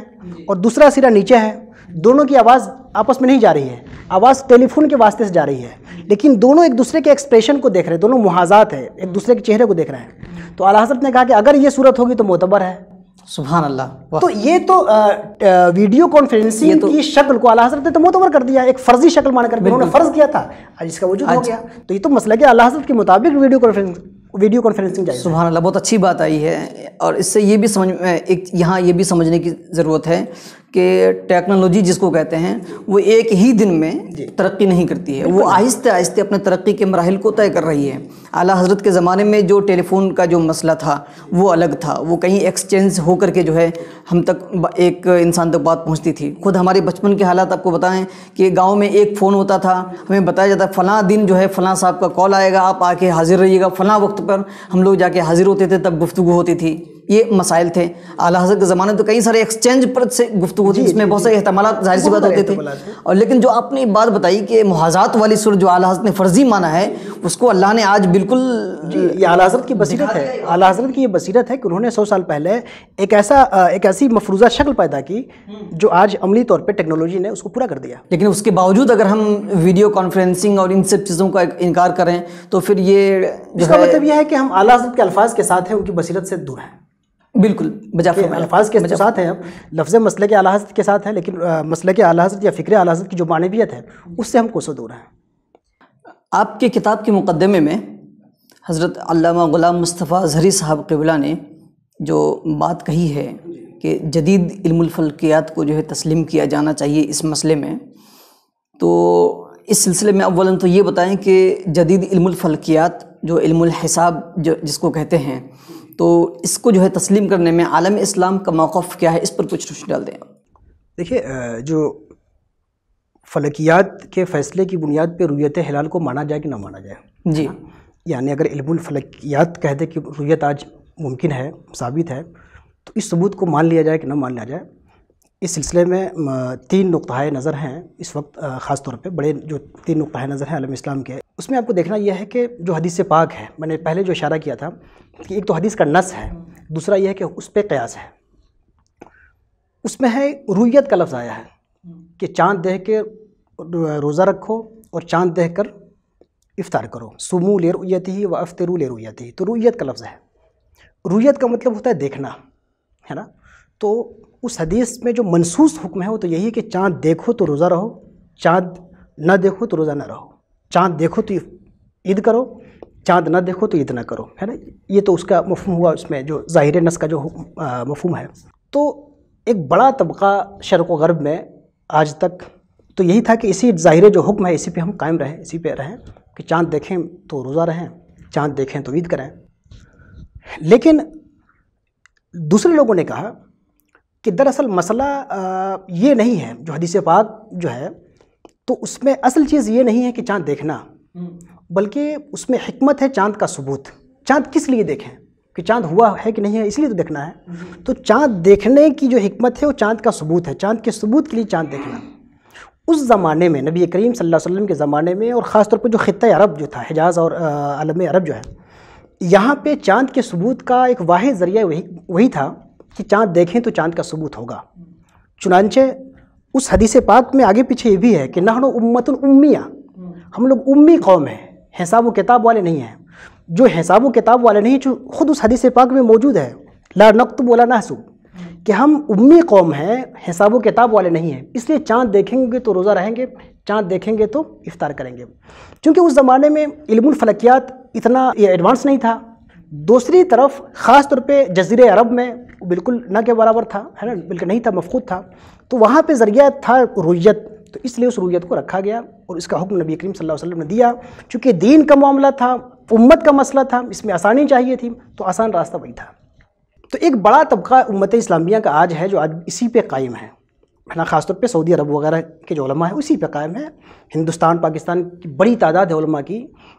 और दूसरा सिरा नीचे है दोनों की आवाज़ आपस में नहीं जा रही है आवाज़ टेलीफोन के वास्ते से जा रही है लेकिन दोनों एक दूसरे के एक्सप्रेशन को देख रहे हैं दोनों मुहाजात है एक दूसरे के चेहरे को देख रहे हैं तो अला हजरत ने कहा कि अगर ये सूरत होगी तो मोतबर है सुबह अल्लाह तो ये तो आ, आ, वीडियो कॉन्फ्रेंसिंग तो, की शक्ल को अला हजरत ने तो मोतबर कर दिया एक फर्जी शक्ल मानकर उन्होंने फर्ज किया था आज इसका वजूद हो गया तो ये तो मसला कि अला हजरत के मुताबिक वीडियो कॉन्फ्रेंस वीडियो कॉन्फ्रेंसिंग जाए सुबह अल्लाह बहुत अच्छी बात आई है और इससे ये भी समझ एक यहाँ ये भी समझने की ज़रूरत है कि टेक्नोलॉजी जिसको कहते हैं वो एक ही दिन में तरक्की नहीं करती है वो आहिस्ते आहिस्ते अपने तरक्की के मराहल को तय कर रही है आला हज़रत के ज़माने में जो टेलीफोन का जो मसला था वो अलग था वो कहीं एक्सचेंज होकर के जो है हम तक एक इंसान तक बात पहुंचती थी खुद हमारे बचपन के हालात आपको बताएं कि गांव में एक फ़ोन होता था हमें बताया जाता फ़लाँ दिन जो है फ़लाँ साहब का कॉल आएगा आप आके हाज़िर रहिएगा फ़लाँ वक्त पर हम लोग जाके हाज़िर होते थे तब गुफ्तु होती थी ये मसाइल थे आला हजरत के ज़माने तो कई सारे एक्सचेंज पर से गुफ्तु होती इसमें बहुत सारे अहतमाल जाहिर सी बात होते थे और लेकिन जो आपने बात बताई कि मुहाजात वाली सुर जो आला हजरत ने फ़र्जी माना है उसको अल्लाह ने आज बिल्कुल ये आला हजरत की बसीरत है अला हजरत की ये बसीरत है कि उन्होंने सौ साल पहले एक ऐसा एक ऐसी मफरूजा शक्ल पैदा की हम्म। जो आज अमली तौर पर टेक्नोलॉजी ने उसको पूरा कर दिया लेकिन उसके बावजूद अगर हम वीडियो कॉन्फ्रेंसिंग और इन सब चीज़ों का इनकार करें तो फिर ये इसका मतलब यह है कि हम आला हजरत के अल्फाज के साथ हैं उनकी बसीरत से दूर हैं बिल्कुल अल्फाज के साथ हैं लफ्ज़ मसल के आला के साथ हैं लेकिन मसल के आला या फ़िक्र अलाजत की जो मानवियत है उससे हम कोसों दूर हैं आपकी किताब के मुकदमे में हज़रत अल्लामा ग़ुलाम मुस्तफ़ा जहरी साहब कबिला ने जो बात कही है कि जदीद इल्मफल्कियात को जो है तस्लीम किया जाना चाहिए इस मसले में तो इस सिलसिले में अवला तो ये बताएँ कि जदीद इल्मफल्कियात जो इल्मिसाब जो जिसको कहते हैं तो इसको जो है तस्लीम करने में आलम इस्लाम का मौक़ क्या है इस पर कुछ रोशनी डाल दें देखिए जो फलकियात के फ़ैसले की बुनियाद पर रुयत हिलाल को माना जाए कि ना माना जाए जी यानी अगर इल्मुलफलकियात कह दें कि रुयत आज मुमकिन है साबित है तो इस सबूत को मान लिया जाए कि ना मान लिया जाए इस सिलसिले में तीन नुकतः नज़र हैं इस वक्त ख़ास तौर पे बड़े जो तीन नुकतः नज़र हैं इस्लाम के उसमें आपको देखना यह है कि जो हदीस पाक है मैंने पहले जो इशारा किया था कि एक तो हदीस का नस है दूसरा यह है कि उस पर कयास है उसमें है रूयत का लफ्ज़ आया है कि चाँद देख के रोज़ा रखो और चाँद देख कर इफ़ार करो सुमू ले रुयत ही व अफ्तरू ले रुयत ही तो रुयत का लफ्ज़ है रुयत का मतलब होता है देखना है ना तो उस हदीस में जो मनसूस हुक्म है वो तो यही है कि चाँद देखो तो रोज़ा रहो चाँद ना देखो तो रोज़ा ना रहो चाँद देखो तो ईद करो चाँद ना देखो तो ईद ना करो है ना ये तो उसका मफहम हुआ उसमें जो ज़ाहिर नस का जो मफहम है तो एक बड़ा तबका शर्क व गर्ब में आज तक तो यही था कि इसी ज़ाहिर जो हुक्म है इसी पे हम कायम रहें इसी पे रहें कि चाँद देखें तो रोज़ा रहें चाँद देखें तो ईद करें लेकिन दूसरे लोगों ने कहा कि दरअसल मसला ये नहीं है जो हदीस पाक जो है तो उसमें असल चीज़ ये नहीं है कि चाँद देखना हम्म। बल्कि उसमें हमत है चाँद का सबूत चाँद किस लिए देखें कि चाँद हुआ है कि नहीं है इसलिए तो देखना है हम्म। तो चाँद देखने की जो हमत है वो चाँद का सबूत है चाँद के सबूत के लिए चाँद देखना उस ज़माने में नबी करीम सल्लल्लाहु अलैहि वसल्लम के ज़माने में और ख़ास तौर पर जो ख़त्े अरब जो था हिजाज़ और आलम अरब जो है यहाँ पर चाँद के सबूत का एक वाद ज़रिया वही वही था कि चाँद देखें तो चाँद का सबूत होगा चुनानचे उस हदीस पाक में आगे पीछे ये भी है कि नहनो उम्मत उम्मिया हम लोग उम्मी कौम है हिसाब व किताब वाले नहीं हैं जो हिसाब व किताब वाले नहीं जो खुद उस हदीस पाक में मौजूद है ला नकतब वाला नहसुब कि हम उम्मी कौम हैं हिसाब व किताब वाले नहीं हैं इसलिए चाँद देखेंगे तो रोज़ा रहेंगे चाँद देखेंगे तो इफ़ार करेंगे क्योंकि उस ज़माने में इल्मलफलकियात इतना एडवांस नहीं था दूसरी तरफ ख़ास तौर पर जजीर अरब में वो बिल्कुल ना के बराबर था है ना बिल्कुल नहीं था मफकूद था तो वहाँ पर ज़रिया था रोयत तो इसलिए उस रुयत को रखा गया और इसका हुक्म नबी करीम सल्लल्लाहु ने दिया चूँकि दीन का मामला था उम्मत का मसला था इसमें आसानी चाहिए थी तो आसान रास्ता वही था तो एक बड़ा तबका उम्मत इस्लामिया का आज है जो आज इसी पे कायम है है ना ख़ासतौर पे सऊदी अरब वगैरह के जो है उसी पे कायम है हिंदुस्तान पाकिस्तान की बड़ी तादाद है की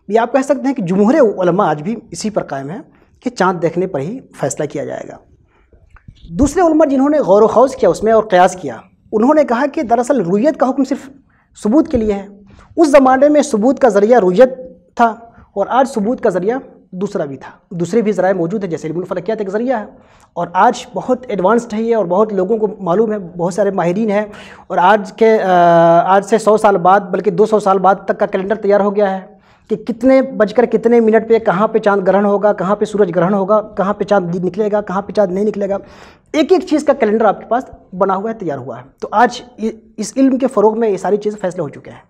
भी आप कह सकते हैं कि जमहूर आज भी इसी पर कायम है कि चाँद देखने पर ही फैसला किया जाएगा दूसरे उलमा जिन्होंने गौर खौज किया उसमें और क़यास किया उन्होंने कहा कि दरअसल रुयत का हुक्म सिर्फ सबूत के लिए है उस ज़माने में सबूत का ज़रिया रुयत था और आज सबूत का ज़रिया दूसरा भी था दूसरे भी ज़रा मौजूद है जैसे इल्मफलकियात एक ज़रिया है और आज बहुत एडवांस्ड है ये और बहुत लोगों को मालूम है बहुत सारे माहरीन हैं और आज के आज से सौ साल बाद बल्कि दो सौ साल बाद तक का कैलेंडर तैयार हो गया है कि कितने बजकर कितने मिनट पे कहाँ पे चांद ग्रहण होगा कहाँ पे सूरज ग्रहण होगा कहाँ पे चांद निकलेगा कहाँ पे चांद नहीं निकलेगा एक एक चीज़ का कैलेंडर आपके पास बना हुआ है तैयार हुआ है तो आज इस इल्म के फ़रोग में ये सारी चीज़ फैसले हो चुके हैं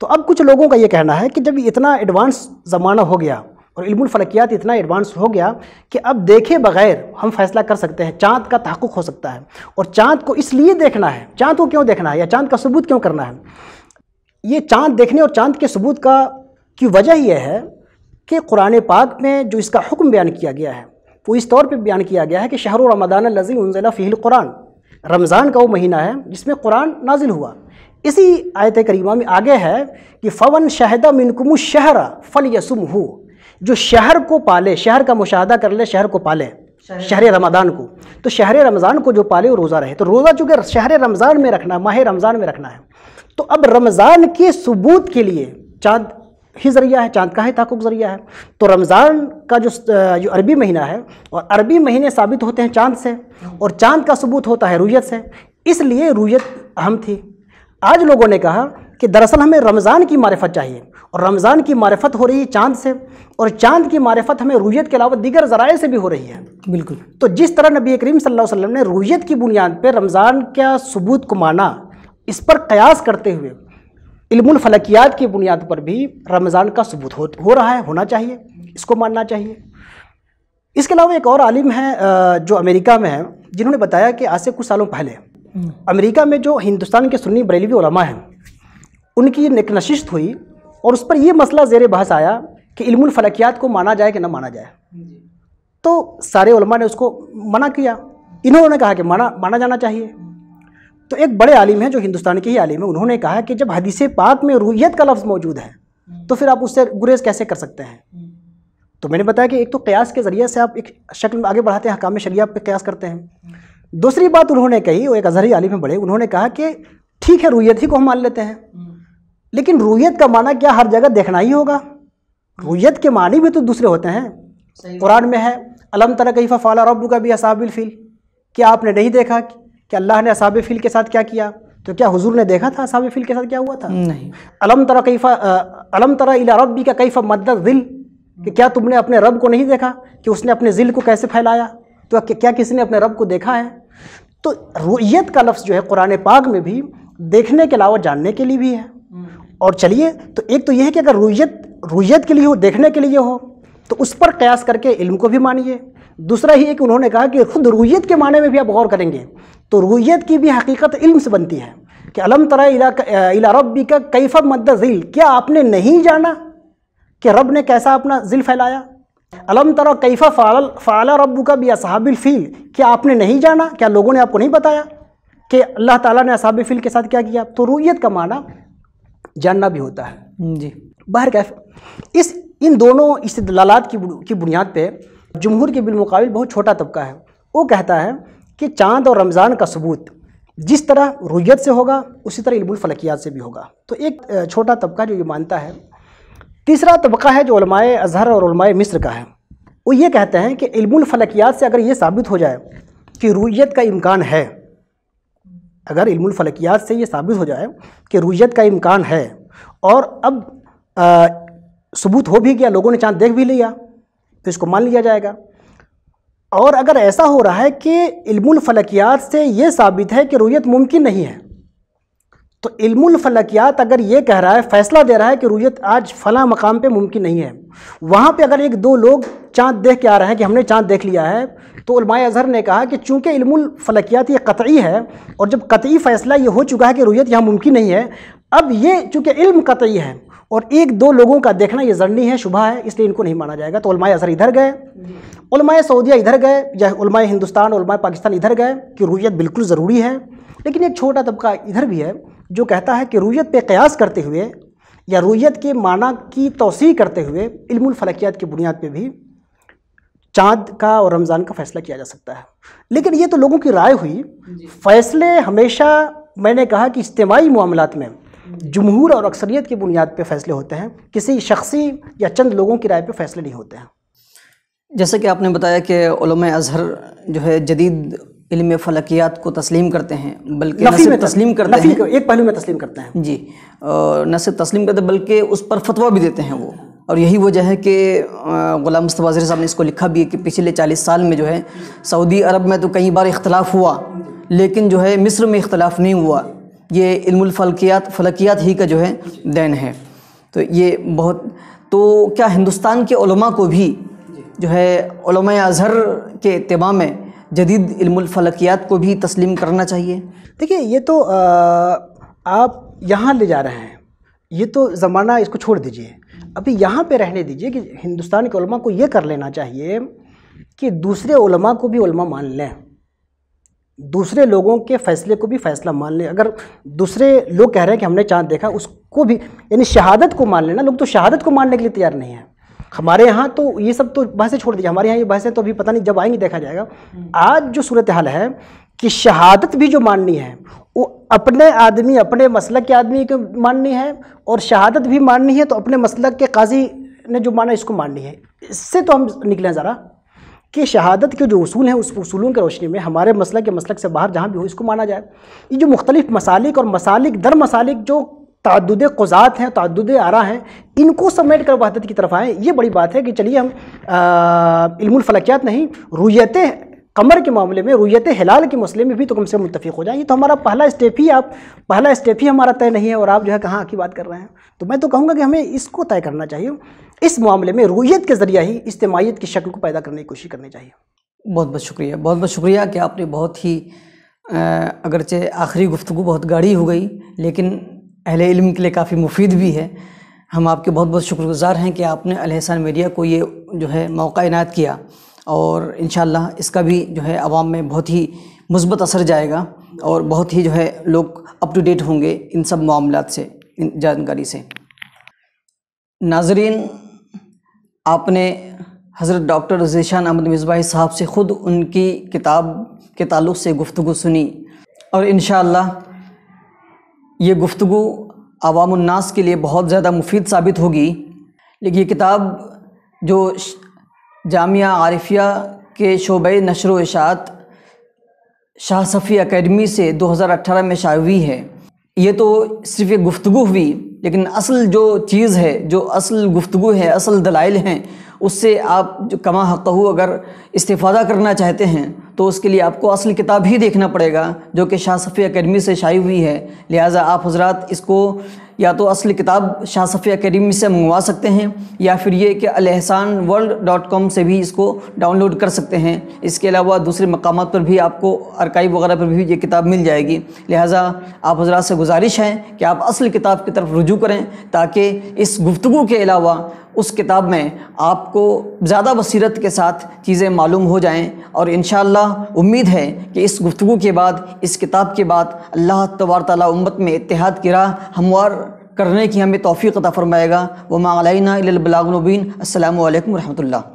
तो अब कुछ लोगों का ये कहना है कि जब इतना एडवांस ज़माना हो गया और इल्मफलकियात इतना एडवांस हो गया कि अब देखे बगैर हम फैसला कर सकते हैं चाँद का तहक़ हो सकता है और चाँद को इसलिए देखना है चाँद को क्यों देखना है या चाँद का सबूत क्यों करना है ये चाँद देखने और चाँद के सबूत का की वजह यह है कि कुरान पाक में जो इसका हुक्म बयान किया गया है वो इस तौर पर बयान किया गया है कि शहर रमदान लजी उनजिला फ़िल कुरान रमज़ान का वो महीना है जिसमें कुरान नाजिल हुआ इसी आयत करीमा में आगे है कि फ़वन शहदा मिनकुम शहरा फ़ल यसुम हो जो शहर को पाले शहर का मुशाह कर ले शहर को पाले शहर रमदान को तो शहर रमज़ान को जो पाले वो रोज़ा रहे तो रोज़ा चूँकि शहर रमज़ान में रखना माह रमज़ान में रखना है तो अब रमज़ान के सबूत के लिए चाँद ही ज़रिया है चांद का ही ताकुक ज़रिया है तो रमज़ान का जो जो अरबी महीना है और अरबी महीने साबित होते हैं चांद से और चांद का सबूत होता है रूयत से इसलिए रूयत अहम थी आज लोगों ने कहा कि दरअसल हमें रमज़ान की मारफत चाहिए और रमज़ान की मारफत हो रही है चांद से और चांद की मारफत हमें रूयत के अलावा दीगर ज़राए से भी हो रही है बिल्कुल तो जिस तरह नबी करीम सल्लल्लाहु अलैहि वसल्लम ने रूयत की बुनियाद पर रमज़ान का सबूत को माना इस पर कयास करते हुए फलकियात की बुनियाद पर भी रमज़ान का सबूत हो, हो रहा है होना चाहिए इसको मानना चाहिए इसके अलावा एक और आलिम है जो अमेरिका में है जिन्होंने बताया कि आज से कुछ सालों पहले हम्म। अमेरिका में जो हिंदुस्तान के सुन्नी बरेलवी उलमा हैं उनकी ये निकनशिश्त हुई और उस पर यह मसला जेर बहस आया कि फलकियात को माना जाए कि ना माना जाए तो सारे उलमा ने उसको मना किया इन्होंने कहा कि माना माना जाना चाहिए तो एक बड़े आलिम हैं जो हिंदुस्तान के ही आलिम हैं उन्होंने कहा कि जब हदीस पाक में रूहियत का लफ्ज़ मौजूद है तो फिर आप उससे गुरेज कैसे कर सकते हैं तो मैंने बताया कि एक तो कयास के ज़रिए से आप एक शक्ल में आगे बढ़ाते हैं हकाम शरिया पे कयास करते हैं दूसरी बात उन्होंने कही वो एक अजहरी आलिम है बड़े उन्होंने कहा कि ठीक है रूहियत ही को हम मान लेते हैं लेकिन रूहियत का माना क्या हर जगह देखना ही होगा रूहियत के मानी भी तो दूसरे होते हैं कुरान में है अलम तरह कई फ़ाला रब का भी असाबिल फील क्या आपने नहीं देखा कि कि अल्लाह ने असाब फ़िल के साथ क्या किया तो क्या हुजूर ने देखा था असाब फ़िल के साथ क्या हुआ था नहीं अलम तरह कैफा अलम तरा इला रबी का कैफा मदद दिल कि क्या तुमने अपने रब को नहीं देखा कि उसने अपने दिल को कैसे फैलाया तो क्या किसी ने अपने रब को देखा है तो रुयत का लफ्ज़ जो है कुरान पाक में भी देखने के अलावा जानने के लिए भी है हम्म। और चलिए तो एक तो यह है कि अगर रुयत रुयत के लिए हो देखने के लिए हो तो उस पर कयास करके इल्म को भी मानिए दूसरा ही एक उन्होंने कहा कि खुद रूहियत के माने में भी आप गौर करेंगे तो रूहियत की भी हकीकत इल्म से बनती है कि अलम तरा इला, रबी का कैफ मद झील क्या आपने नहीं जाना कि रब ने कैसा अपना जिल फैलाया अलम तरा कैफा फ़ाल फ़ाला रब्बू का भी असहाबिल फ़ील क्या आपने नहीं जाना क्या लोगों ने आपको नहीं बताया कि अल्लाह ताला ने असहाब फ़ील के साथ क्या किया तो रूयत का माना जानना भी होता है जी बाहर कैफ इस इन दोनों इस्तलालात की बुनियाद पर जमहूर के बिलमकाबिल बहुत छोटा तबका है वो कहता है कि चांद और रमज़ान का सबूत जिस तरह रुयत से होगा उसी तरह इल्मुलफलकियात से भी होगा तो एक छोटा तबका जो ये मानता है तीसरा तबका है जो अज़हर और मिस्र का है वो ये कहते हैं कि इल्मुलफलकियात से अगर ये साबित हो जाए कि रुयत का इम्कान है अगर इल्मुलफलकियात से ये साबित हो जाए कि रुयत का इम्कान है और अब सबूत हो भी गया लोगों ने चाँद देख भी लिया तो इसको मान लिया जाएगा और अगर ऐसा हो रहा है कि इल्मुल से ये साबित है कि रुयत मुमकिन नहीं है तो इल्मुल अगर ये कह रहा है फैसला दे रहा है कि रुयत आज फला मकाम पे मुमकिन नहीं है वहाँ पे अगर एक दो लोग चांद देख के आ रहे हैं कि हमने चांद देख लिया है तो अजहर ने कहा कि चूँकि इल्मुल ये कतई है और जब कतई फ़ैसला ये हो चुका है कि रुयत यहाँ मुमकिन नहीं है अब ये चूँकि इल्म कतई है और एक दो लोगों का देखना ये जरनी है शुभ है इसलिए इनको नहीं माना जाएगा तो उलमाए अजहर इधर गए उलमाए सऊदिया इधर गए या उलमाए हिंदुस्तान उलमाए पाकिस्तान इधर गए कि रूयत बिल्कुल ज़रूरी है लेकिन एक छोटा तबका इधर भी है जो कहता है कि रूयत पे कयास करते हुए या रूयत के माना की तोसी करते हुए इल्मलफलकियात की बुनियाद पर भी चाँद का और रमज़ान का फ़ैसला किया जा सकता है लेकिन ये तो लोगों की राय हुई फ़ैसले हमेशा मैंने कहा कि इज्तमाही मामलों में जमहूर और अक्सरीत की बुनियाद पर फैसले होते हैं किसी शख्सी या चंद लोगों की राय पर फैसले नहीं होते हैं जैसे कि आपने बताया कि अज़हर जो है जदीद इलम फलकियात को तस्लीम करते हैं बल्कि तस्लीम करते हैं एक पहलू में तस्लीम करते हैं जी न सिर्फ तस्लीम करते बल्कि उस पर फतवा भी देते हैं वो और यही वजह है कि गुलाम मुस्तवाजर साहब ने इसको लिखा भी है कि पिछले चालीस साल में जो है सऊदी अरब में तो कई बार इख्तलाफ हुआ लेकिन जो है मिस्र में इख्तलाफ नहीं हुआ ये इल्मलफलकियात फलकियात ही का जो है देन है तो ये बहुत तो क्या हिंदुस्तान के को भी जो है अज़हर के इतबा में जदीद इल्मलफलकियात को भी तस्लीम करना चाहिए देखिए ये तो आ, आप यहाँ ले जा रहे हैं ये तो ज़माना इसको छोड़ दीजिए अभी यहाँ पे रहने दीजिए कि हिंदुस्तान के को ये कर लेना चाहिए कि दूसरे को भी मान लें दूसरे लोगों के फैसले को भी फैसला मान लें अगर दूसरे लोग कह रहे हैं कि हमने चांद देखा उसको भी यानी शहादत को मान लेना लोग तो शहादत को मानने के लिए तैयार नहीं है हमारे यहाँ तो ये सब तो बहसें छोड़ दीजिए हमारे यहाँ ये बहसें तो अभी पता नहीं जब आएंगी देखा जाएगा आज जो सूरत हाल है कि शहादत भी जो माननी है वो अपने आदमी अपने मसल के आदमी को माननी है और शहादत भी माननी है तो अपने मसल के काजी ने जो माना इसको माननी है इससे तो हम निकलें ज़रा कि शहादत के जो असूल हैं उस असूलों की रोशनी में हमारे मसल के मसल से बाहर जहाँ भी हो इसको माना जाए ये जो मुख्तलिफ मसालिक और मसालिक दर मसालिक जो तद कुजात हैं तद आरा हैं इनको समेट कर वहादत की तरफ आएँ ये बड़ी बात है कि चलिए हम इल्मफलकियात नहीं रुयतें कमर के मामले में रुयत हिलाल के मसले में भी तो कम से मुतफिक हो जाए ये तो हमारा पहला स्टेप ही आप पहला स्टेप ही हमारा तय नहीं है और आप जो है कहाँ की बात कर रहे हैं तो मैं तो कहूँगा कि हमें इसको तय करना चाहिए इस मामले में रुयत के ज़रिए ही इज्तमाहीत की शक्ल को पैदा करने की कोशिश करनी चाहिए बहुत बहुत शुक्रिया बहुत बहुत शुक्रिया कि आपने बहुत ही अगरचे आखिरी गुफ्तु बहुत गाढ़ी हो गई लेकिन अहल इल्म के लिए काफ़ी मुफीद भी है हम आपके बहुत बहुत शुक्रगुजार हैं कि आपने अलहसान मीडिया को ये जो है मौका इनायत किया और इन इसका भी जो है आवाम में बहुत ही मुस्बत असर जाएगा और बहुत ही जो है लोग अप टू डेट होंगे इन सब मामला से इन जानकारी से नाजरीन आपने हज़रत डॉक्टर जीशान अहमद मिसबाई साहब से ख़ुद उनकी किताब के ताल्लुक से गुफ्तु सुनी और इन ये गुफ्तु आवामनास के लिए बहुत ज़्यादा मुफीद साबित होगी लेकिन ये किताब जो जामिया आरिफिया के शोबे नशर व इशात शाह सफ़ी अकेडमी से 2018 में शायु हुई है ये तो सिर्फ एक गुफ्तु हुई लेकिन असल जो चीज़ है जो असल गुफ्तु है असल दलाइल हैं उससे आप जो कमा हक़ अगर इस्तीफ़ा करना चाहते हैं तो उसके लिए आपको असल किताब ही देखना पड़ेगा जो कि शाह सफ़ी अकेडमी से शाई हुई है लिहाजा आप हजरात इसको या तो असल किताब शाह सफ़ी अकेडमी से मंगवा सकते हैं या फिर ये कि अलहसान वर्ल्ड डॉट कॉम से भी इसको डाउनलोड कर सकते हैं इसके अलावा दूसरे मकाम पर भी आपको अरकाई वगैरह पर भी ये किताब मिल जाएगी लिहाजा आप हजरात से गुजारिश है कि आप असल किताब की तरफ रुजू करें ताकि इस गुफ्तु के अलावा उस किताब में आपको ज़्यादा बसीरत के साथ चीज़ें मालूम हो जाएं और इन उम्मीद है कि इस गुफ्तु के बाद इस किताब के बाद अल्लाह तबार ताली उम्मत में इतिहाद की राह हमवार करने की हमें तोफ़ी कदा फ़रमाएगा वमालबलागनबीन असल वरहमल